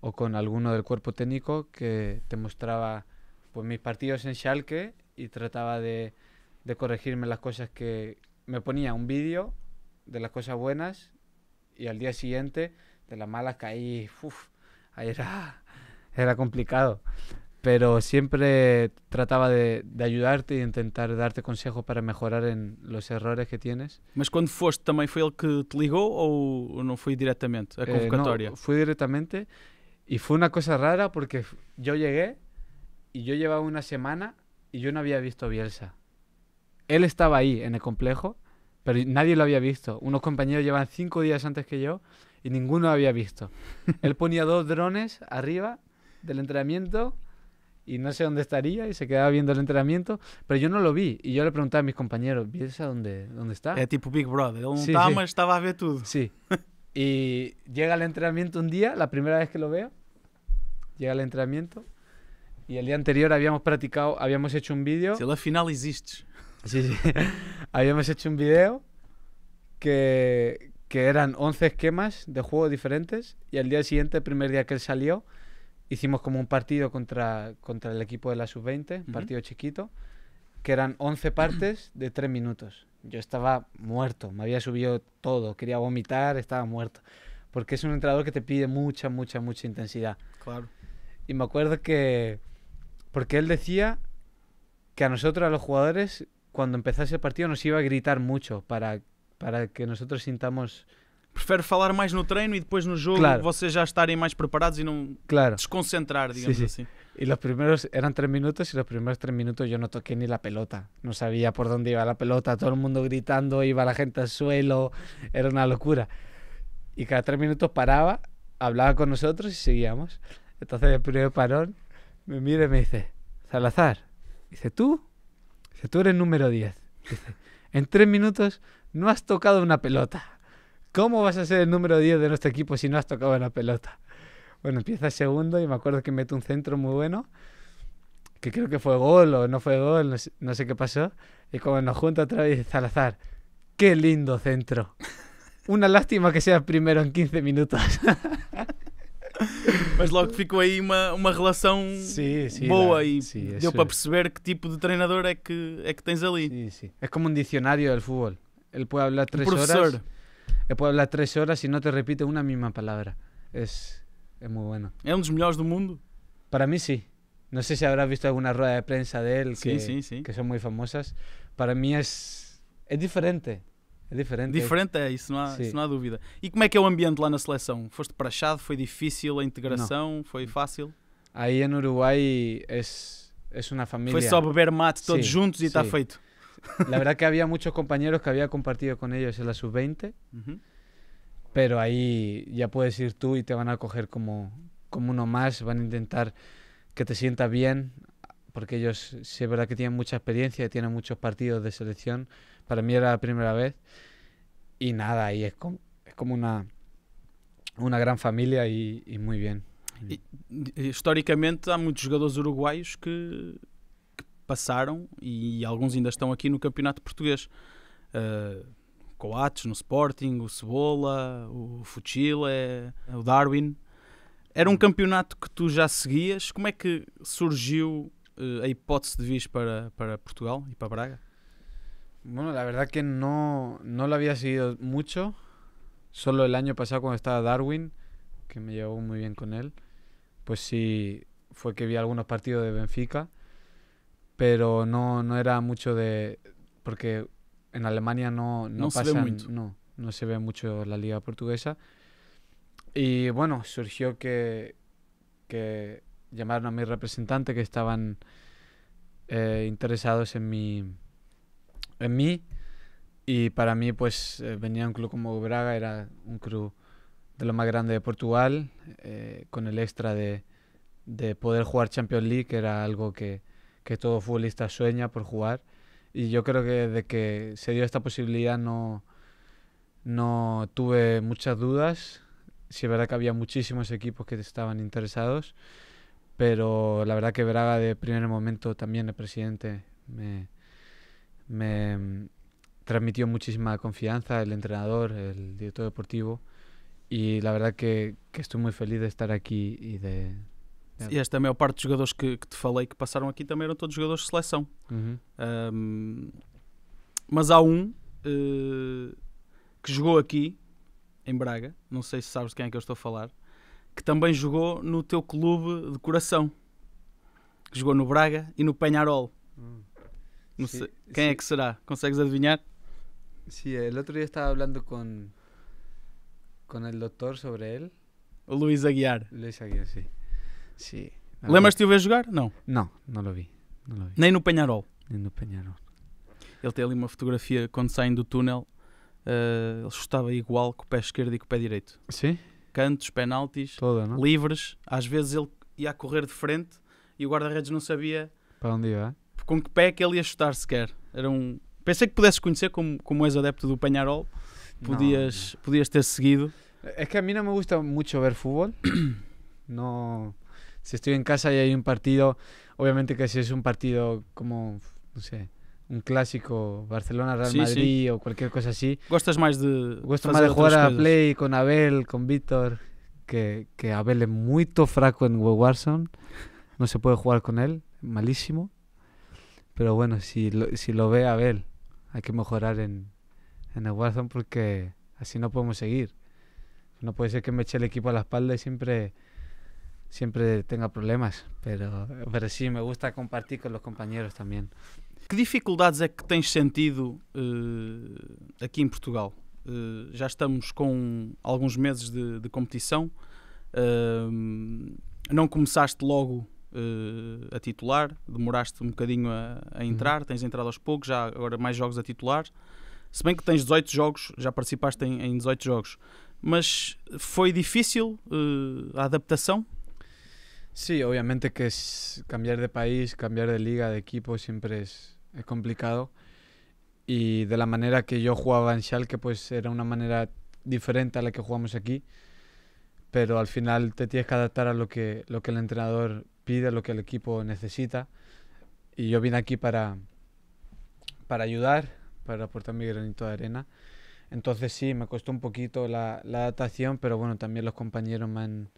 o con alguno del cuerpo técnico que te mostraba pues mis partidos en Schalke y trataba de de corregirme las cosas que me ponía un vídeo de las cosas buenas y al día siguiente de las malas caí, era, era complicado. Pero siempre trataba de, ayudarte y intentar darte consejos para mejorar en los errores que tienes. Mas cuando foste también fue el que te ligó o eh, no foi directamente a convocatoria? fui directamente y fue una cosa rara porque yo llegué y yo llevaba una semana y yo no había visto Bielsa él estaba ahí en el complejo, pero nadie lo había visto. Unos compañeros llevan cinco días antes que yo y ninguno lo había visto. él ponía dos drones arriba del entrenamiento y no sé dónde estaría y se quedaba viendo el entrenamiento, pero yo no lo vi y yo le preguntaba a mis compañeros, ¿ves dónde, dónde está? Es tipo Big Brother, él sí, estaba, sí. estaba a ver todo. Sí. Y llega al entrenamiento un día, la primera vez que lo veo, llega al entrenamiento y el día anterior habíamos practicado, habíamos hecho un vídeo. Si la final existe. Sí, sí. Habíamos hecho un video que, eran 11 esquemas de juego diferentes y al día siguiente, el primer día que él salió, hicimos como un partido contra, contra el equipo de la sub-20, un partido chiquito, que eran 11 partes de 3 minutos. Yo estaba muerto, me había subido todo, quería vomitar, estaba muerto. Porque es un entrenador que te pide mucha, mucha, mucha intensidad. Y me acuerdo que. Porque él decía que a nosotros, a los jugadores, cuando empezase el partido nos iba a gritar mucho para, para que nosotros sintamos. Prefiero falar más no treino y e después no juego, juego ustedes ya estén más preparados y e no desconcentrar, digamos así Y los primeros eran tres minutos y los primeros tres minutos yo no toqué ni la pelota. No sabía por dónde iba la pelota, todo el mundo gritando, iba la gente al suelo, era una locura. Y cada tres minutos paraba, hablaba con nosotros y seguíamos. Entonces el primer parón me mira y me dice, Salazar, dice, ¿tú? tú eres número 10. en tres minutos no has tocado una pelota. ¿Cómo vas a ser el número 10 de nuestro equipo si no has tocado una pelota? Bueno, empieza el segundo y me acuerdo que mete un centro muy bueno, que creo que fue gol o no fue gol, no sé, qué pasó. Y como nos junta otra vez Salazar, qué lindo centro. Una lástima que sea primero en 15 minutos. Mas logo ficou aí uma, uma relação sim, sim, boa e sim, é deu para perceber que tipo de treinador é que, é que tens ali. É como um dicionário del fútbol. ele pode falar três horas. ele pode falar três horas e não te repite uma mesma palavra é é muito bueno. é um dos melhores do mundo? Para mim, sim. Não sei se habrás visto alguma roda de prensa de él que, que muito famosas. Para mim é é diferente. É diferente. É diferente é, é isso, não há, isso não há dúvida. E como é que é o ambiente lá na seleção? Foste prachado? Foi difícil a integração? Não. Foi fácil? Aí no Uruguai é, é uma família foi só beber mate todos sí, juntos e sí. está feito. La verdad que había muchos compañeros que había compartido con ellos en la sub-20, uh -huh. pero ahí ya puedes ir tú y te van a coger como, como uno más, van a intentar que te sientas bien, porque ellos sí es verdad que tienen mucha experiencia y tienen muchos partidos de selección, para mí era la primera vez. Y nada, y es como, es como una, uma grande família e, e muito bem. historicamente, há muitos jogadores uruguaios que, que, passaram e alguns ainda estão aqui no campeonato português. Uh, Coates no Sporting, o Cebola, o Futile, o Darwin. Era um campeonato que tu já seguias. Como é que surgiu uh, a hipótese de vir para, para Portugal e para Braga? Bueno, la verdad que no, no lo había seguido mucho. Solo el año pasado cuando estaba Darwin, que me llevó muy bien con él, pues sí fue que vi algunos partidos de Benfica, pero no, era mucho de... porque en Alemania no, no, se ve mucho la liga portuguesa. Y bueno, surgió que, llamaron a mi representante que estaban eh, interesados en mi en mí. Y para mí, pues, eh, venía un club como Braga, era un club de lo más grande de Portugal, eh, con el extra de, de, poder jugar Champions League, que era algo que, que, todo futbolista sueña por jugar. Y yo creo que de que se dio esta posibilidad no, no tuve muchas dudas. Sí es verdad que había muchísimos equipos que estaban interesados, pero la verdad que Braga de primer momento también el presidente me, me transmitió muchísima confianza el entrenador, el director deportivo e la verdad que, que, estou muito feliz de estar aqui e de... E esta é maior parte dos jogadores que, que, te falei que passaram aqui também eram todos jogadores de seleção. Uhum. Um, mas há um uh, que jogou aqui, em Braga, não sei se sabes de quem é que eu estou a falar, que também jogou no teu clube de coração. que Jogou no Braga e no Penharol. Uhum. Quem sí, sé. ¿Quién sí. es que será? ¿Consegues adivinar? Sí, el otro día estaba hablando con, con el doctor sobre él. Luís Aguiar. Luís Aguiar, sí. sí Lembras-te de o ver jogar? Não. Não, não o, vi, não o vi. Nem no Penharol. Nem no Penharol. Ele tem ali uma fotografia quando saem do túnel. Uh, ele chutava igual com o pé esquerdo e com o pé direito. Sim? Cantos, penaltis, Toda, livres. Às vezes ele ia correr de frente e o guarda-redes não sabia para onde ia. Eh? ¿Con qué pé que él iba a chutar sequer. Era um- Pensei que pudesses conocer como, como és adepto del Peñarol, podias, haber seguido. Es que a mí no me gusta mucho ver fútbol. No, si estoy en casa y hay un partido, obviamente que si es un partido como, no sé, un clásico, Barcelona, Real Madrid o cualquier cosa así. Gustas más de Gosto de jugar a Play con Abel, con Víctor, que, que Abel es muy fraco en Warzone. No se puede jugar con él, malísimo. Pero bueno, si lo, si lo ve Abel, hay que mejorar en, en el Warzone porque así no podemos seguir. No puede ser que me eche el equipo a la espalda y siempre, siempre tenga problemas. Pero, pero sí, me gusta compartir con los compañeros también. Que dificuldades é que tens sentido uh, aqui em Portugal? Uh, já estamos com alguns meses de, de competição. Uh, não começaste logo uh, a titular, demoraste um bocadinho a, a uhum. entrar, uhum. tens entrado aos poucos, já agora mais jogos a titular. Se bem que tens 18 jogos, já participaste em, em 18 jogos, mas foi difícil uh, a adaptação? Sí, obviamente que cambiar de país, cambiar de liga, de equipo, siempre es, es, complicado. Y de la manera que yo jugaba en Schalke, pues era una manera diferente a la que jugamos aquí. Pero al final te tienes que adaptar a lo que, lo que el entrenador pide, lo que el equipo necesita. Y yo vine aquí para, para ayudar, para aportar mi granito de arena. Entonces sí, me costó un poquito la, la adaptación, pero bueno, también los compañeros me han,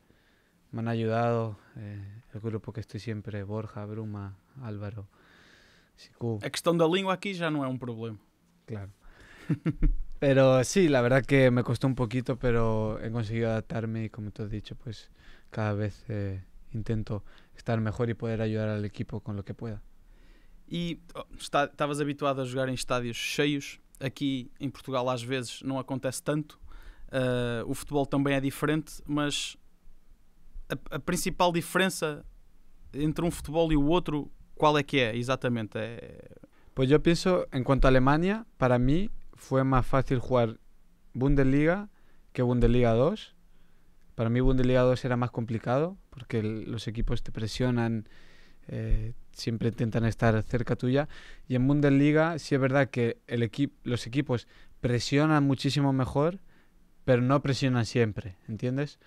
me han ayudado. Eh, el grupo que estoy siempre, Borja, Bruma, Álvaro, Siku. cuestión aquí ya no es un problema. Claro. Pero sí, la verdad que me costó un poquito, pero he conseguido adaptarme y como te has dicho, pues cada vez eh, intento estar mejor y poder ayudar al equipo con lo que pueda. E estavas habituado a jogar em estádios cheios, aqui em Portugal às vezes não acontece tanto, uh, o futebol também é diferente, mas a, a, principal diferença entre um futebol e o outro, qual é que é exatamente? É... Pois eu penso, em quanto à Alemanha, para mim foi mais fácil jogar Bundesliga que Bundesliga 2, Para mí Bundesliga 2 era más complicado porque los equipos te presionan, eh, siempre intentan estar cerca tuya. Y en Bundesliga sí es verdad que los equipos presionan muchísimo mejor, pero no presionan siempre, ¿entiendes?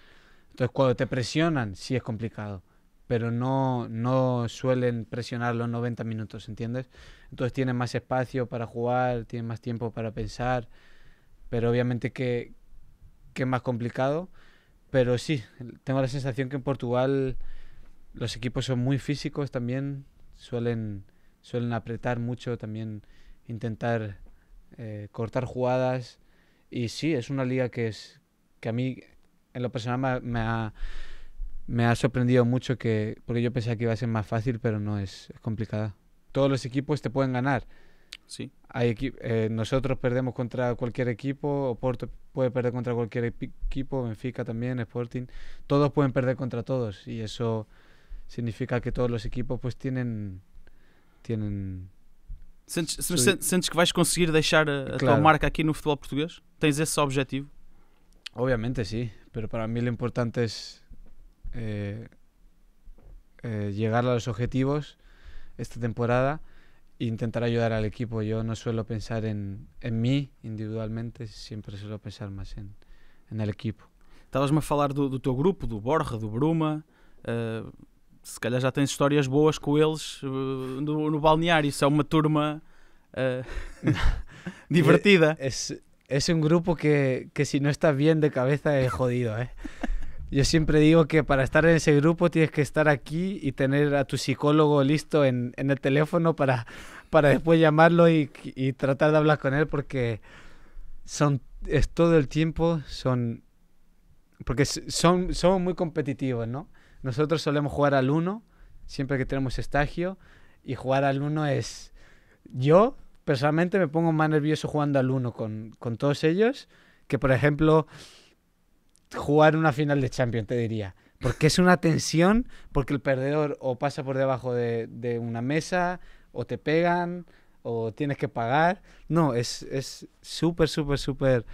Entonces cuando te presionan sí es complicado, pero no, no suelen presionar los 90 minutos, ¿entiendes? Entonces tienen más espacio para jugar, tienen más tiempo para pensar, pero obviamente que, que es más complicado pero sí, tengo la sensación que en Portugal los equipos son muy físicos también, suelen, suelen apretar mucho, también intentar eh, cortar jugadas. Y sí, es una liga que, es, que a mí en lo personal me, ha, me ha sorprendido mucho, que, porque yo pensé que iba a ser más fácil, pero no, es, es complicada. Todos los equipos te pueden ganar. Sí. Eh, nosotros perdemos contra cualquier equipo, Porto puede perder contra cualquier equipo, Benfica también, Sporting, todos pueden perder contra todos y eso significa que todos los equipos pues tienen tienen Sentes, que vais conseguir deixar eh, a, marca tua marca aqui no futebol português? ese objetivo? Obviamente sí, pero para mí lo importante es eh, llegar a los objetivos esta temporada intentar ayudar al equipo. Yo no suelo pensar en, en individualmente, siempre suelo pensar más en el equipo. Estavas-me a falar do, do, teu grupo, do Borja, do Bruma. Eh, se calhar já tens histórias boas com eles eh, no, balneário. Isso uma turma eh, divertida. E, es un grupo que, que si no está bien de cabeza es jodido, eh? Yo siempre digo que para estar en ese grupo tienes que estar aquí y tener a tu psicólogo listo en, en el teléfono para, para después llamarlo y, y, tratar de hablar con él porque son, es todo el tiempo, son, porque son, somos muy competitivos, ¿no? Nosotros solemos jugar al uno siempre que tenemos estagio y jugar al uno es, yo personalmente me pongo más nervioso jugando al uno con, con todos ellos que por ejemplo jugar una final de Champions, te diría. Porque es una tensión, porque el perdedor o pasa por debajo de, una mesa, o te pegan, o tienes que pagar. No, es súper, es súper, súper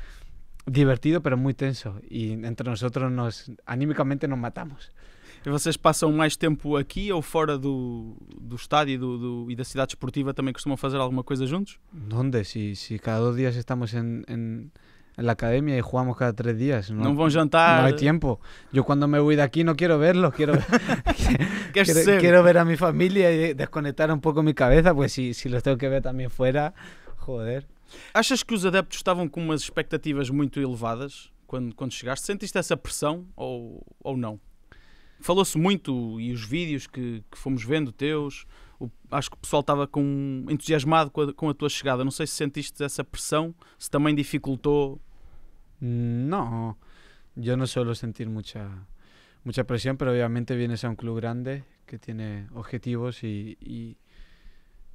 divertido, pero muy tenso. Y entre nosotros nos, anímicamente nos matamos. ¿y e vocês pasan más tiempo aquí o fuera del estadio y do, do, e e ciudad deportiva también esportiva hacer alguna cosa juntos? ¿dónde? si, si cada dos días estamos en... en la academia y jugamos cada tres días. No, no vamos a jantar. No hay tiempo. Yo cuando me voy de aquí no quiero verlos, quiero, quiero, quiero, ver a mi familia y desconectar un poco mi cabeza, pues si, si los tengo que ver también fuera, joder. Achas que os adeptos estavam com umas expectativas muito elevadas quando, quando chegaste? Sentiste essa pressão ou, ou não? Falou-se muito e os vídeos que, que fomos vendo teus, o, acho que o pessoal estava com, entusiasmado com a, com a tua chegada. Não sei se sentiste essa pressão, se também dificultou Mm, no, yo no suelo sentir mucha, mucha presión, pero obviamente vienes a un club grande que tiene objetivos y,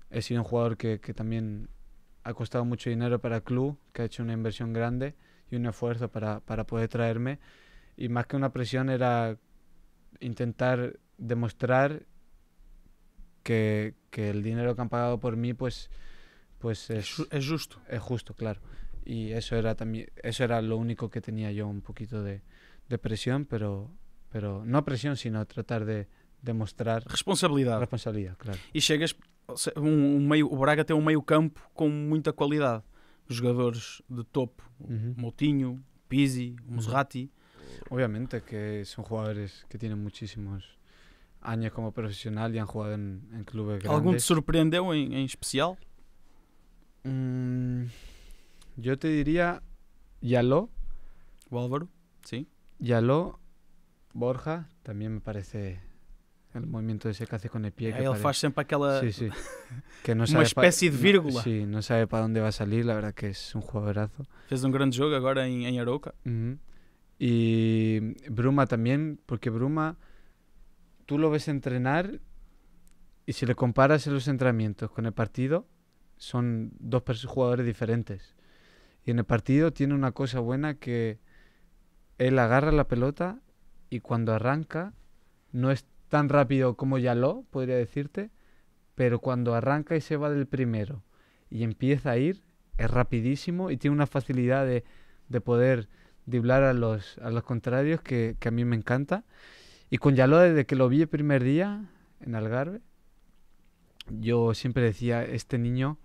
he sido un jugador que, que, también ha costado mucho dinero para el club, que ha hecho una inversión grande y un esfuerzo para, poder traerme. Y más que una presión era intentar demostrar que, que el dinero que han pagado por mí pues, pues es justo. Es justo, claro. y eso era también eso era lo único que tenía yo un poquito de, de presión pero pero no presión sino tratar de demonstrar responsabilidade responsabilidade claro e chegas um, meio o Braga tem um meio campo com muita qualidade jogadores de topo uhum. Moutinho Pizzi Musrati obviamente que son jugadores que tienen muchísimos años como profesional y han jugado en, en clubes grandes ¿algún te surpreendeu em, especial? Mm. Yo te diría Yaló. sí. Yaló, Borja, también me parece el movimiento de que hace con el pie. Que él siempre faz siempre Sí, sí. Que no sabe para. de vírgula. sí, no sabe para dónde va a salir, La verdad que es un jugadorazo. Fez un gran juego ahora en em, en em Aroca. Bruma también, porque Bruma, tú lo ves entrenar y si le comparas en los entrenamientos con el partido, son dos jugadores diferentes. Y en el partido tiene una cosa buena que él agarra la pelota y cuando arranca no es tan rápido como Yaló, podría decirte, pero cuando arranca y se va del primero y empieza a ir, es rapidísimo y tiene una facilidad de, de poder diblar a los, a los contrarios que, a mí me encanta. Y con Yaló, desde que lo vi el primer día en Algarve, yo siempre decía, este niño,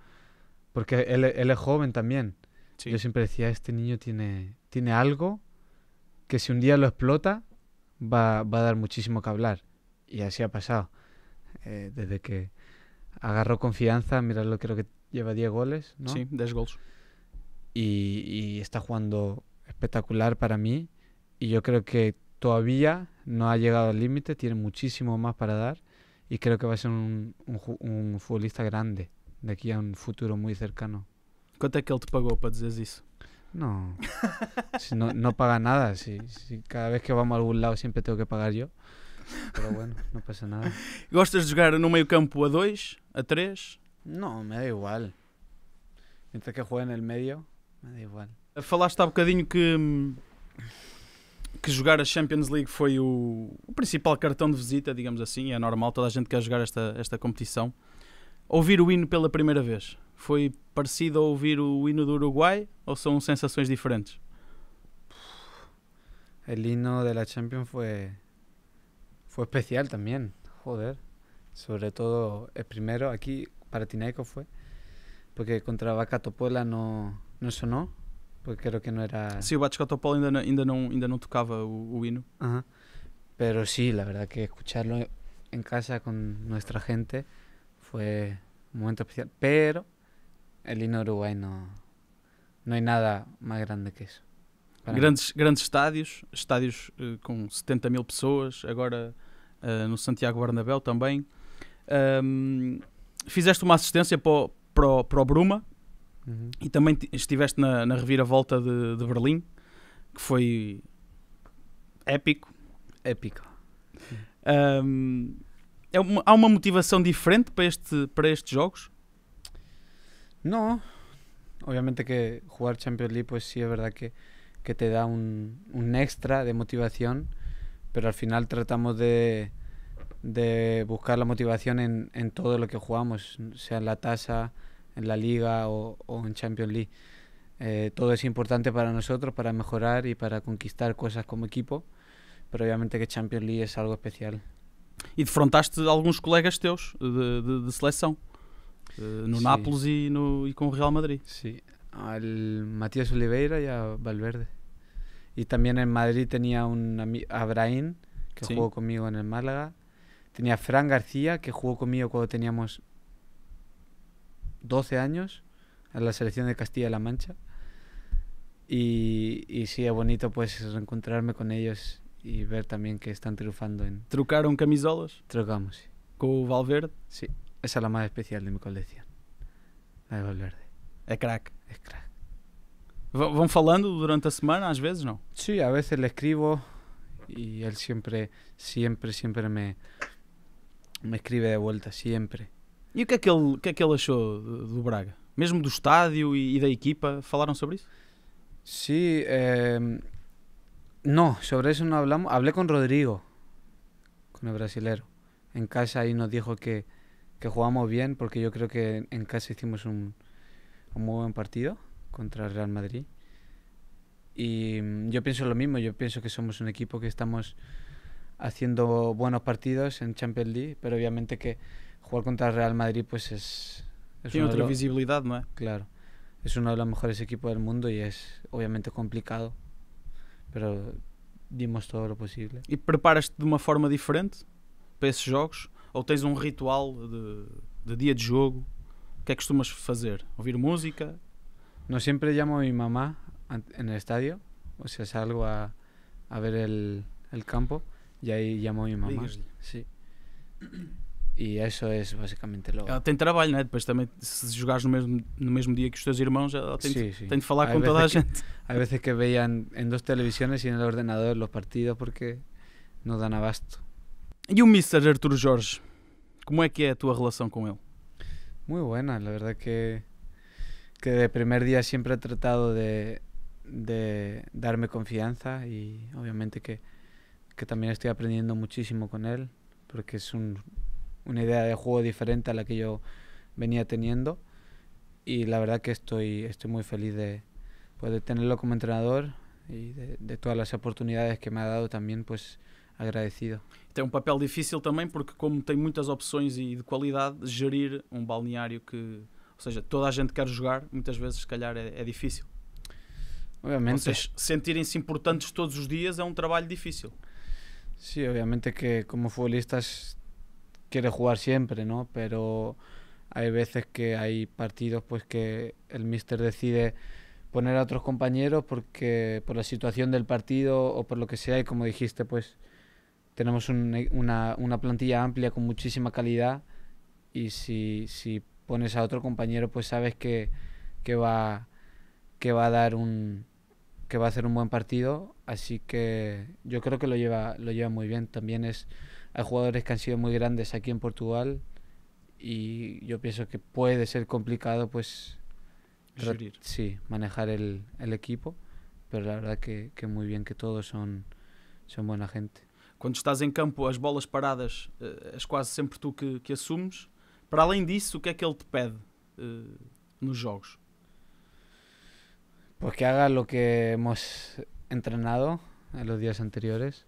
porque él es joven también, yo siempre decía, este niño tiene, tiene algo que si un día lo explota va, a dar muchísimo que hablar. Y así ha pasado. Eh, desde que agarró confianza, mira lo creo que lleva 10 goles, ¿no? Sí, 10 goles. Y, está jugando espectacular para mí. Y yo creo que todavía no ha llegado al límite, tiene muchísimo más para dar. Y creo que va a ser un futbolista grande de aquí a un futuro muy cercano. Quanto é que ele te pagou para dizeres isso? Não, não paga nada. Se cada vez que vamos a algum lado sempre tenho que pagar eu. Pero bueno, não passa nada. ¿Gostas de jogar no meio campo a dois, a três? Não, me dá igual. Mientras que juegue en meio. medio, me dá igual. Falaste há bocadinho que, que jogar a Champions League foi o, o principal cartão de visita, digamos assim. É normal, toda a gente quer jogar esta, esta competição ouvir o hino pela primeira vez? Foi parecido a ouvir o hino do Uruguai ou são sensações diferentes? o hino de Champions foi foi especial também joder. Sobre todo primeiro aqui para Tineco foi porque contra Bacatopuela não não sonou porque creo que não era... Sí, Bacatopuela ainda, no, ainda, não ainda não tocava o, o hino. mas Pero sí, la verdad que escucharlo en casa con nuestra gente fue un momento especial. Pero el himno Uruguay no, no hay nada más grande que eso. Grandes, grandes estádios, estádios uh, com 70 mil pessoas, agora uh, no Santiago Bernabéu também. Um, ehm, fizeste uma assistência para o, para o, para o Bruma uhum. e também estiveste na, na reviravolta de, de Berlim, que foi épico. Épico. Um, ehm, ¿Hay una motivación diferente para, estos Juegos? No, obviamente que jugar Champions League pues sí es verdad que, te da un, extra de motivación, pero al final tratamos de, buscar la motivación en, todo lo que jugamos, sea en la tasa, en la liga o, en Champions League. Eh, todo es importante para nosotros, para mejorar y para conquistar cosas como equipo, pero obviamente que Champions League es algo especial y e defrontaste algunos colegas teos de, selección en seleção, eh, Nápoles y e no, e Real Madrid. Sí, al Matías Oliveira y a Valverde. Y también en Madrid tenía a abrahim que jugó conmigo en el Málaga. Tenía Fran García, que jugó conmigo cuando teníamos 12 años, en la selección de Castilla-La Mancha. Y, y, sí, es bonito pues reencontrarme con ellos e ver também que estão triunfando em trocaram camisolas? Trocamos, com o Valverde? sim essa é a mais especial de mi coleção. a Valverde. É craque? é crack. V ¿Vão falando durante a semana às vezes, não? sim a vezes le escribo e ele sempre sempre sempre me, me escribe de volta sempre E o que é que ele, que é que ele achou do Braga? Mesmo do estádio e, e da equipa, falaram sobre isso? Sim, eh, No, sobre eso no hablamos. Hablé con Rodrigo, con el brasilero, en casa y nos dijo que, jugamos bien porque yo creo que en casa hicimos un, muy buen partido contra el Real Madrid. Y mm, yo pienso lo mismo, yo pienso que somos un equipo que estamos haciendo buenos partidos en Champions League, pero obviamente que jugar contra el Real Madrid pues es... es Tiene otra visibilidad, ¿no? Claro, es uno de los mejores equipos del mundo y es obviamente complicado para dimos todo o possível. E preparas-te de uma forma diferente para esses jogos? Ou tens um ritual de, de dia de jogo? O que é que costumas fazer? Ouvir música? Nós sempre llamo a minha mamá no estádio, ou seja, salgo a, a ver el, el campo e aí chamamos a minha mamá. Sí. E isso é basicamente logo. Ela tem trabalho, né? Depois também, se jogares no mesmo, no mesmo dia que os teus irmãos, ela tem, sí, sí. tem de falar hay com toda a que, gente. Há vezes que veían em duas televisões e no ordenador os partidos porque não dão abasto. E o Mr. Arturo Jorge, como é que é a tua relação com ele? Muito boa, na verdade que, que de primeiro dia sempre he tratado de, de darme confiança e obviamente que, que estou aprendendo muito muchísimo com ele porque é um una idea de juego diferente a la que yo venía teniendo. Y la verdad que estoy, estoy muy feliz de, pues, tenerlo como entrenador y de, todas las oportunidades que me ha dado también, pues agradecido. tengo un um papel difícil también porque como tiene muchas opciones y e de qualidade, gerir un um balneario que, ou seja, toda la gente quiere jugar muchas veces se calhar difícil. Obviamente. Vocês importantes todos los días es un um trabajo difícil. Sí, obviamente que como futbolistas quiere jugar siempre, ¿no? Pero hay veces que hay partidos pues que el míster decide poner a otros compañeros porque por la situación del partido o por lo que sea y como dijiste pues tenemos una, una, plantilla amplia con muchísima calidad y si, si pones a otro compañero pues sabes que, que, va que va a dar un que va a hacer un buen partido así que yo creo que lo lleva lo lleva muy bien también es hay jugadores que han sido muy grandes aquí en Portugal y yo pienso que puede ser complicado pues sí, manejar el, el, equipo, pero la verdad que, que, muy bien que todos son, son buena gente. cuando estás en em campo, las bolas paradas es eh, casi siempre tú que, que, Para além disso, o que é que ele te pede eh, nos jogos? Pues que haga lo que hemos entrenado en los días anteriores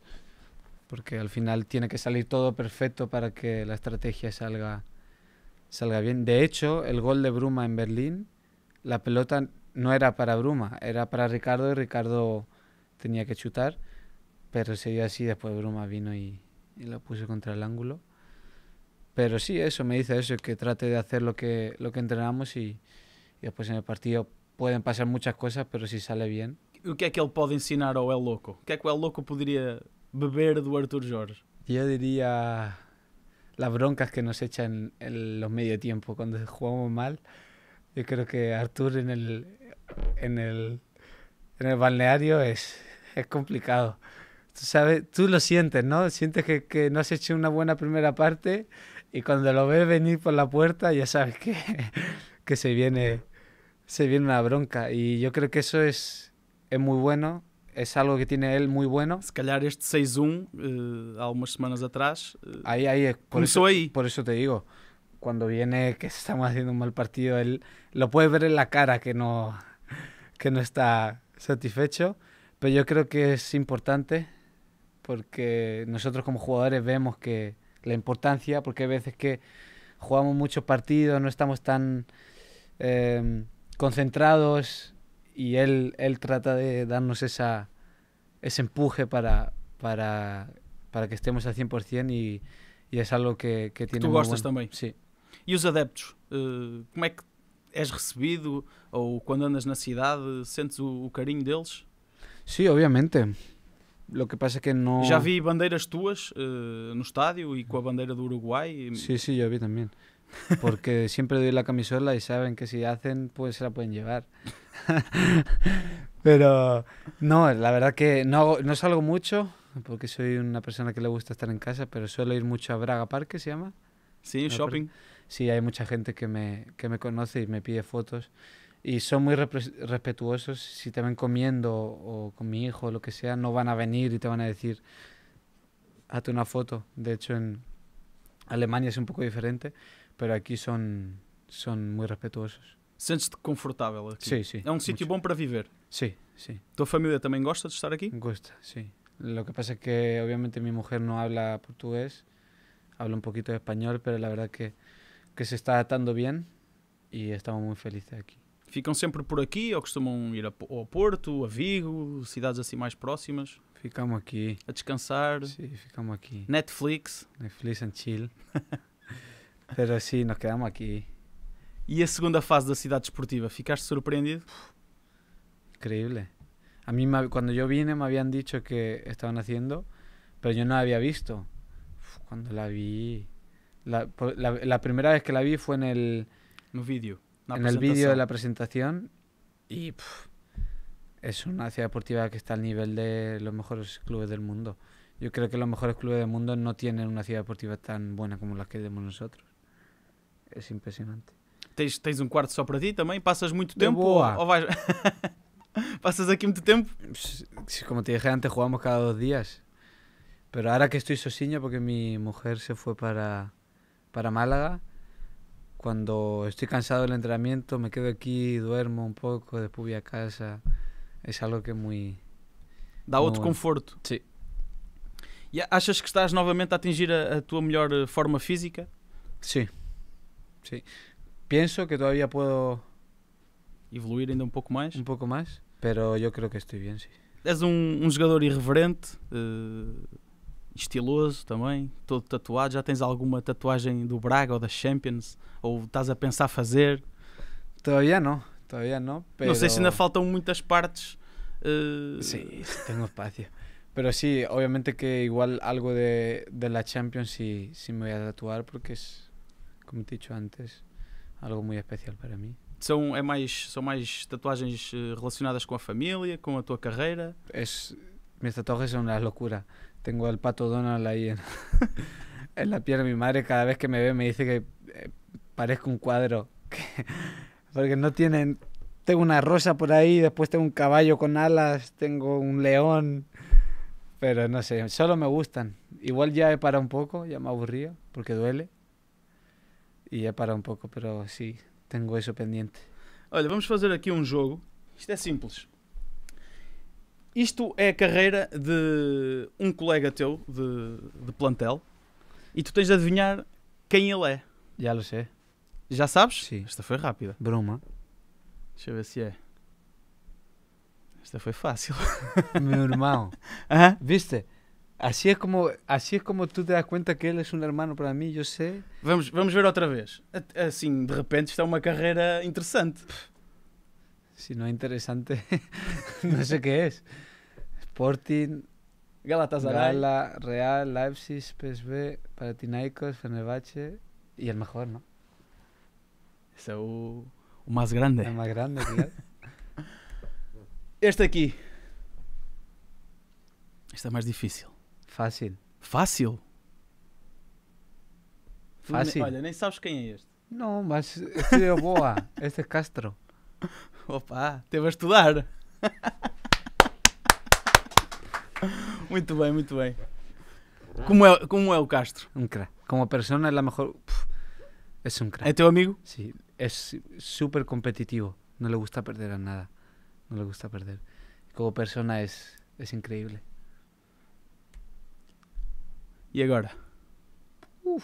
porque al final tiene que salir todo perfecto para que la estrategia salga, salga bien. De hecho, el gol de Bruma en Berlín, la pelota no era para Bruma, era para Ricardo y Ricardo tenía que chutar, pero se dio así, después Bruma vino y, lo la puso contra el ángulo. Pero sí, eso me dice eso, que trate de hacer lo que, lo que entrenamos y, después en el partido pueden pasar muchas cosas, pero si sale bien qué que lo que él puede enseñar a El Loco? ¿Qué que lo que Loco podría beber de Arthur Jorge? Yo diría las broncas que nos echan en los medio tiempo cuando jugamos mal. Yo creo que Arthur en el en el, balneario es, es complicado. Tú sabes, tú lo sientes, ¿no? Sientes que, que no has hecho una buena primera parte y cuando lo ves venir por la puerta ya sabes que, que se viene se viene una bronca y yo creo que eso es, es muy bueno es algo que tiene él muy bueno. Se calhar este 6-1, um, eh, semanas atrás. Eh, ahí, ahí, por eso, Por eso te digo, cuando viene que estamos haciendo un mal partido, él lo puedes ver en la cara que no, que no está satisfecho. Pero yo creo que es importante porque nosotros como jugadores vemos que la importancia, porque hay veces que jugamos muchos partidos, no estamos tan eh, concentrados y él, él trata de darnos esa, ese empuje para, para, para que estemos al 100% y, es algo que, que tiene que tu gostas también. também sim e os adeptos ¿Cómo eh, como é que és recebido ou quando andas na cidade sentes o, o carinho deles sim sí, obviamente Lo que pasa que no... ¿Ya vi bandeiras tuas en eh, no estádio y e con la bandeira do Uruguay? E sí, sí, ya vi también porque siempre doy la camisola y saben que si hacen, pues se la pueden llevar. Pero no, la verdad que no, no salgo mucho, porque soy una persona que le gusta estar en casa, pero suelo ir mucho a Braga Parque, se llama. Sí, shopping. sí, hay mucha gente que me, que me conoce y me pide fotos. Y son muy respetuosos. Si te ven comiendo o con mi hijo o lo que sea, no van a venir y te van a decir, hazte una foto. De hecho, en Alemania es un poco diferente para aqui são, são muito respetuosos. Sentes-te confortável aqui? Sim, sim. É um sítio bom para viver? Sim, sim. Tua família também gosta de estar aqui? Gosta, sim. Lo que pasa é que obviamente minha mulher não habla português, habla um pouquinho de espanhol, pero la verdad que, que se está adaptando bem e estamos muito felizes aqui. Ficam sempre por aqui ou costumam ir ao Porto, a Vigo, cidades assim mais próximas? Ficamos aqui. A descansar? Sim, ficamos aqui. Netflix? Netflix and chill. Pero sí, nos quedamos aquí ¿y la segunda fase de la ciudad esportiva, ficaste sorprendido? Increíble. A mí cuando yo vine me habían dicho que estaban haciendo, pero yo no la había visto. cuando la vi... La, primera vez que la vi fue en el... vídeo. En el vídeo de la presentación y es una ciudad deportiva que está al nivel de los mejores clubes del mundo. Yo creo que los mejores clubes del mundo no tienen una ciudad deportiva tan buena como la que tenemos nosotros. é impressionante. Tens, tens um quarto só para ti também? Passas muito tempo? Ou, ou vais... ¿Pasas aquí Como te dije antes, jugamos cada dos días. Pero ahora que estoy sozinho, porque mi mujer se fue para, para Málaga, cuando estoy cansado del entrenamiento, me quedo aquí, duermo un poco, después voy a casa. Es algo que muy... Da muy otro conforto. Sí. E achas que estás novamente a atingir a, a tua melhor forma física? Sim. Sí. Sí. Pienso que todavía puedo... Evoluir ainda um pouco mais? Um pouco mais, pero eu creo que estou bem, sim. És um, um jogador irreverente, uh, estiloso também, todo tatuado. Já tens alguma tatuagem do Braga ou da Champions? Ou estás a pensar fazer? Todavía não, todavía não. Pero... Não sei se ainda faltam muitas partes. Uh... Sí, espaço espacio. Pero sí, obviamente que igual algo de, de la Champions sí, sí me voy a tatuar porque es como te dicho antes, algo muy especial para mí. ¿Son más tatuajes são mais tatuagens eh, relacionadas con la familia, con tu carrera. mis tatuajes son una locura. Tengo el pato Donald ahí en, la la pierna. Mi madre cada vez que me ve me dice que eh, parezco un cuadro. porque no tienen... Tengo una rosa por ahí, después tengo un caballo con alas, tengo un león. Pero no sé, solo me gustan. Igual ya he parado un poco, ya me aburría, porque duele. e é parar um pouco, mas sim, tenho isso pendente. Olha, vamos fazer aqui um jogo. Isto é simples. Isto é a carreira de um colega teu de, de plantel e tu tens de adivinhar quem ele é. Já lo sei. Já sabes? Sim. Esta foi rápida. Bruma. Deixa eu ver se é. Esta foi fácil. Meu irmão. Hã? Viste? Así es como, así es como tú te das cuenta que él es un hermano para mí, yo sé. Vamos, vamos ver outra vez. Assim, de repente está uma carreira interessante. Se não é interessante, não sei o que é. Sporting, Galatasaray, Gala, Real, Leipzig, PSV, Paratinaicos, Fenerbahce e o melhor, não? Esse é o, o mais grande. É o mais grande, este aqui. Este é mais difícil. Fácil. Fácil? Fácil. Olha, nem sabes quem é este. Não, mas este é boa. este é Castro. Opa, teve a estudar. muito bem, muito bem. Como é, como é o Castro? Um crack. Como persona é a melhor... É um crack. É teu amigo? Sim. É super competitivo. Não le gusta perder a nada. Não le gusta perder. Como persona é, é increíble. Y ahora. Uf.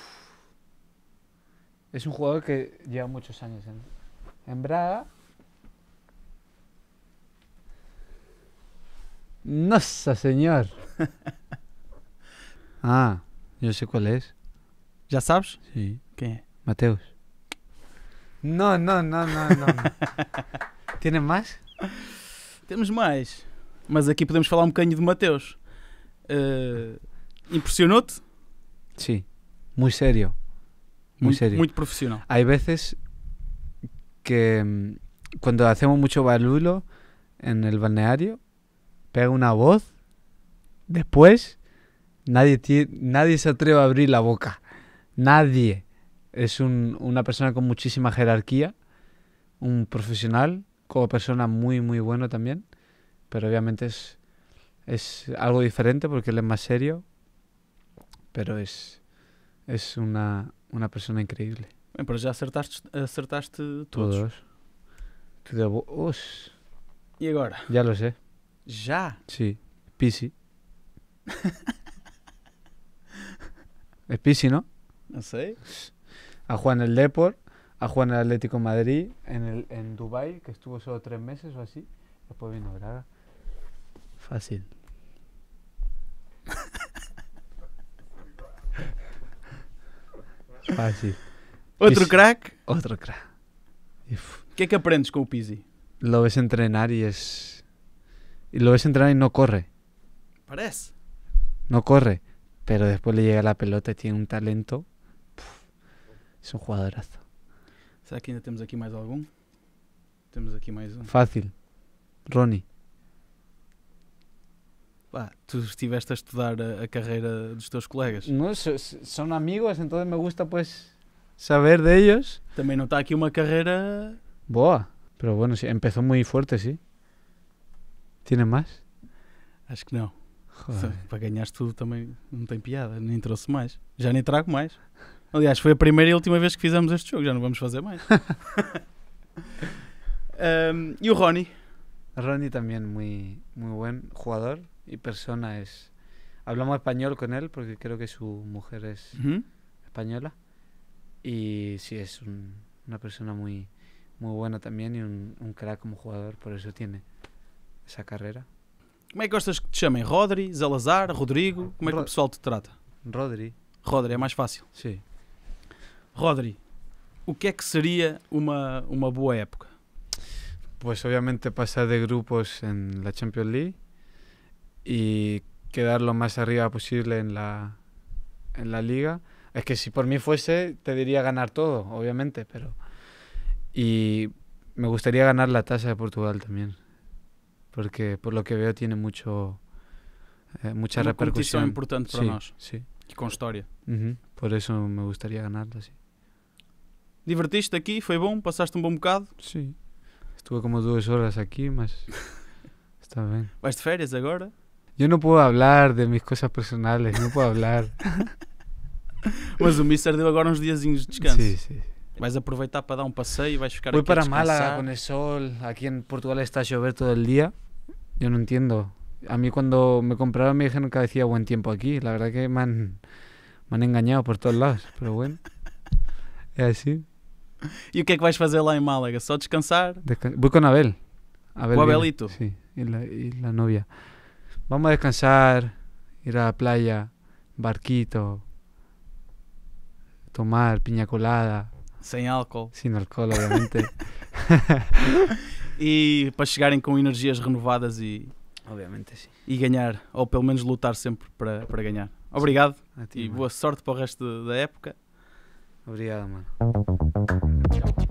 Es un jugador que lleva muchos años en, en Braga. ¡Nossa, señor! ah, yo sé cuál es. ¿Ya sabes? Sí. quem Mateus. No, no, no, no, no. ¿Tienen más? Temos mais. Mas aqui podemos falar um bocadinho de Mateus. Uh, ¿Impresionante? sí, muy serio, Muy, serio. Muy profesional. Hay veces que mm, cuando hacemos mucho balulo en el balneario, pega una voz, después nadie, nadie se atreve a abrir la boca. Nadie. Es una persona con muchísima jerarquía, un profesional, como persona muy, muy bueno también, pero obviamente es, es algo diferente porque él es más serio, pero es, una, persona increíble. Eh, pero ya acertaste, acertaste todos. Todos. ahora? ya lo sé. ya? sí, Pisi. es Pisi, no? no sé A Juan el Lepor, a Juan el Atlético Madrid, en, el, en Dubai, que estuvo solo tres meses o así. Después vino Braga. Fácil. Fácil. Otro crack? otro crack. ¿Qué aprendes con Pizzi? Lo ves entrenar y es. Y lo ves entrenar y no corre. Parece. No corre, pero después le llega la pelota y tiene un talento. es un jugadorazo. ¿Sabes que ainda tenemos aquí más algún? Tenemos aquí más Fácil. Ronnie. tu estiveste a estudar a, a, carreira dos teus colegas. não são amigos, então me gusta pois saber de Também não está aqui uma carreira... Boa, mas bueno, sí, muito forte, fuerte, sí. ¿Tiene mais Acho que não. Para ganhar tudo também não tem piada, nem trouxe mais. Já nem trago mais. Aliás, foi a primeira e última vez que fizemos este jogo, já não vamos fazer mais. um, e o Rony? Rony também é muito, muito bom jogador. y persona es... Hablamos español con él porque creo que su mujer es española. Y sí, es una persona muy, muy buena también y un, crack como jugador, por eso tiene esa carrera. ¿Cómo es que te llamen? Rodri, Zalazar, Rodrigo? ¿Cómo es que el pessoal te trata? Rodri. Rodri, es más fácil. Sí. Rodri, o qué una que sería época? Pues obviamente pasar de grupos en la Champions League y quedar lo más arriba posible en la, en la liga. Es que si por mí fuese, te diría ganar todo, obviamente, pero... Y me gustaría ganar la tasa de Portugal también, porque por lo que veo tiene mucho, eh, mucha repercusión. importante para sí, Sí. Y Por eso me gustaría ganarla, sí. Divertiste aquí? ¿Fue bom? ¿Pasaste un buen bocado? Sí. Estuve como dos horas aquí, más... está bien. ¿Vas de férias ahora? Yo no puedo hablar de mis cosas personales, no puedo hablar. Pues o Mister deu ahora unos días de descanso. sí. Vas Vais aprovechar para dar um passeio e vais ficar Voy para Málaga con el sol. Aquí en Portugal está a llover todo el día. Yo no entiendo. A mí cuando me compraron me dijeron que decía buen tiempo aquí. La verdad que me han, engañado por todos lados. Pero bueno, es así. ¿Y qué que é que vais fazer lá em Málaga? Só descansar? Voy con Abel. ¿Con Abelito? Sí, y la novia. vamos a descansar, ir a la playa, barquito, tomar piña colada. Sem álcool. Sem álcool, obviamente. e para chegarem com energias renovadas e. Obviamente, sim. E ganhar, ou pelo menos lutar sempre para, para ganhar. Obrigado ti, e mano. boa sorte para o resto da época. Obrigado, mano. Tchau.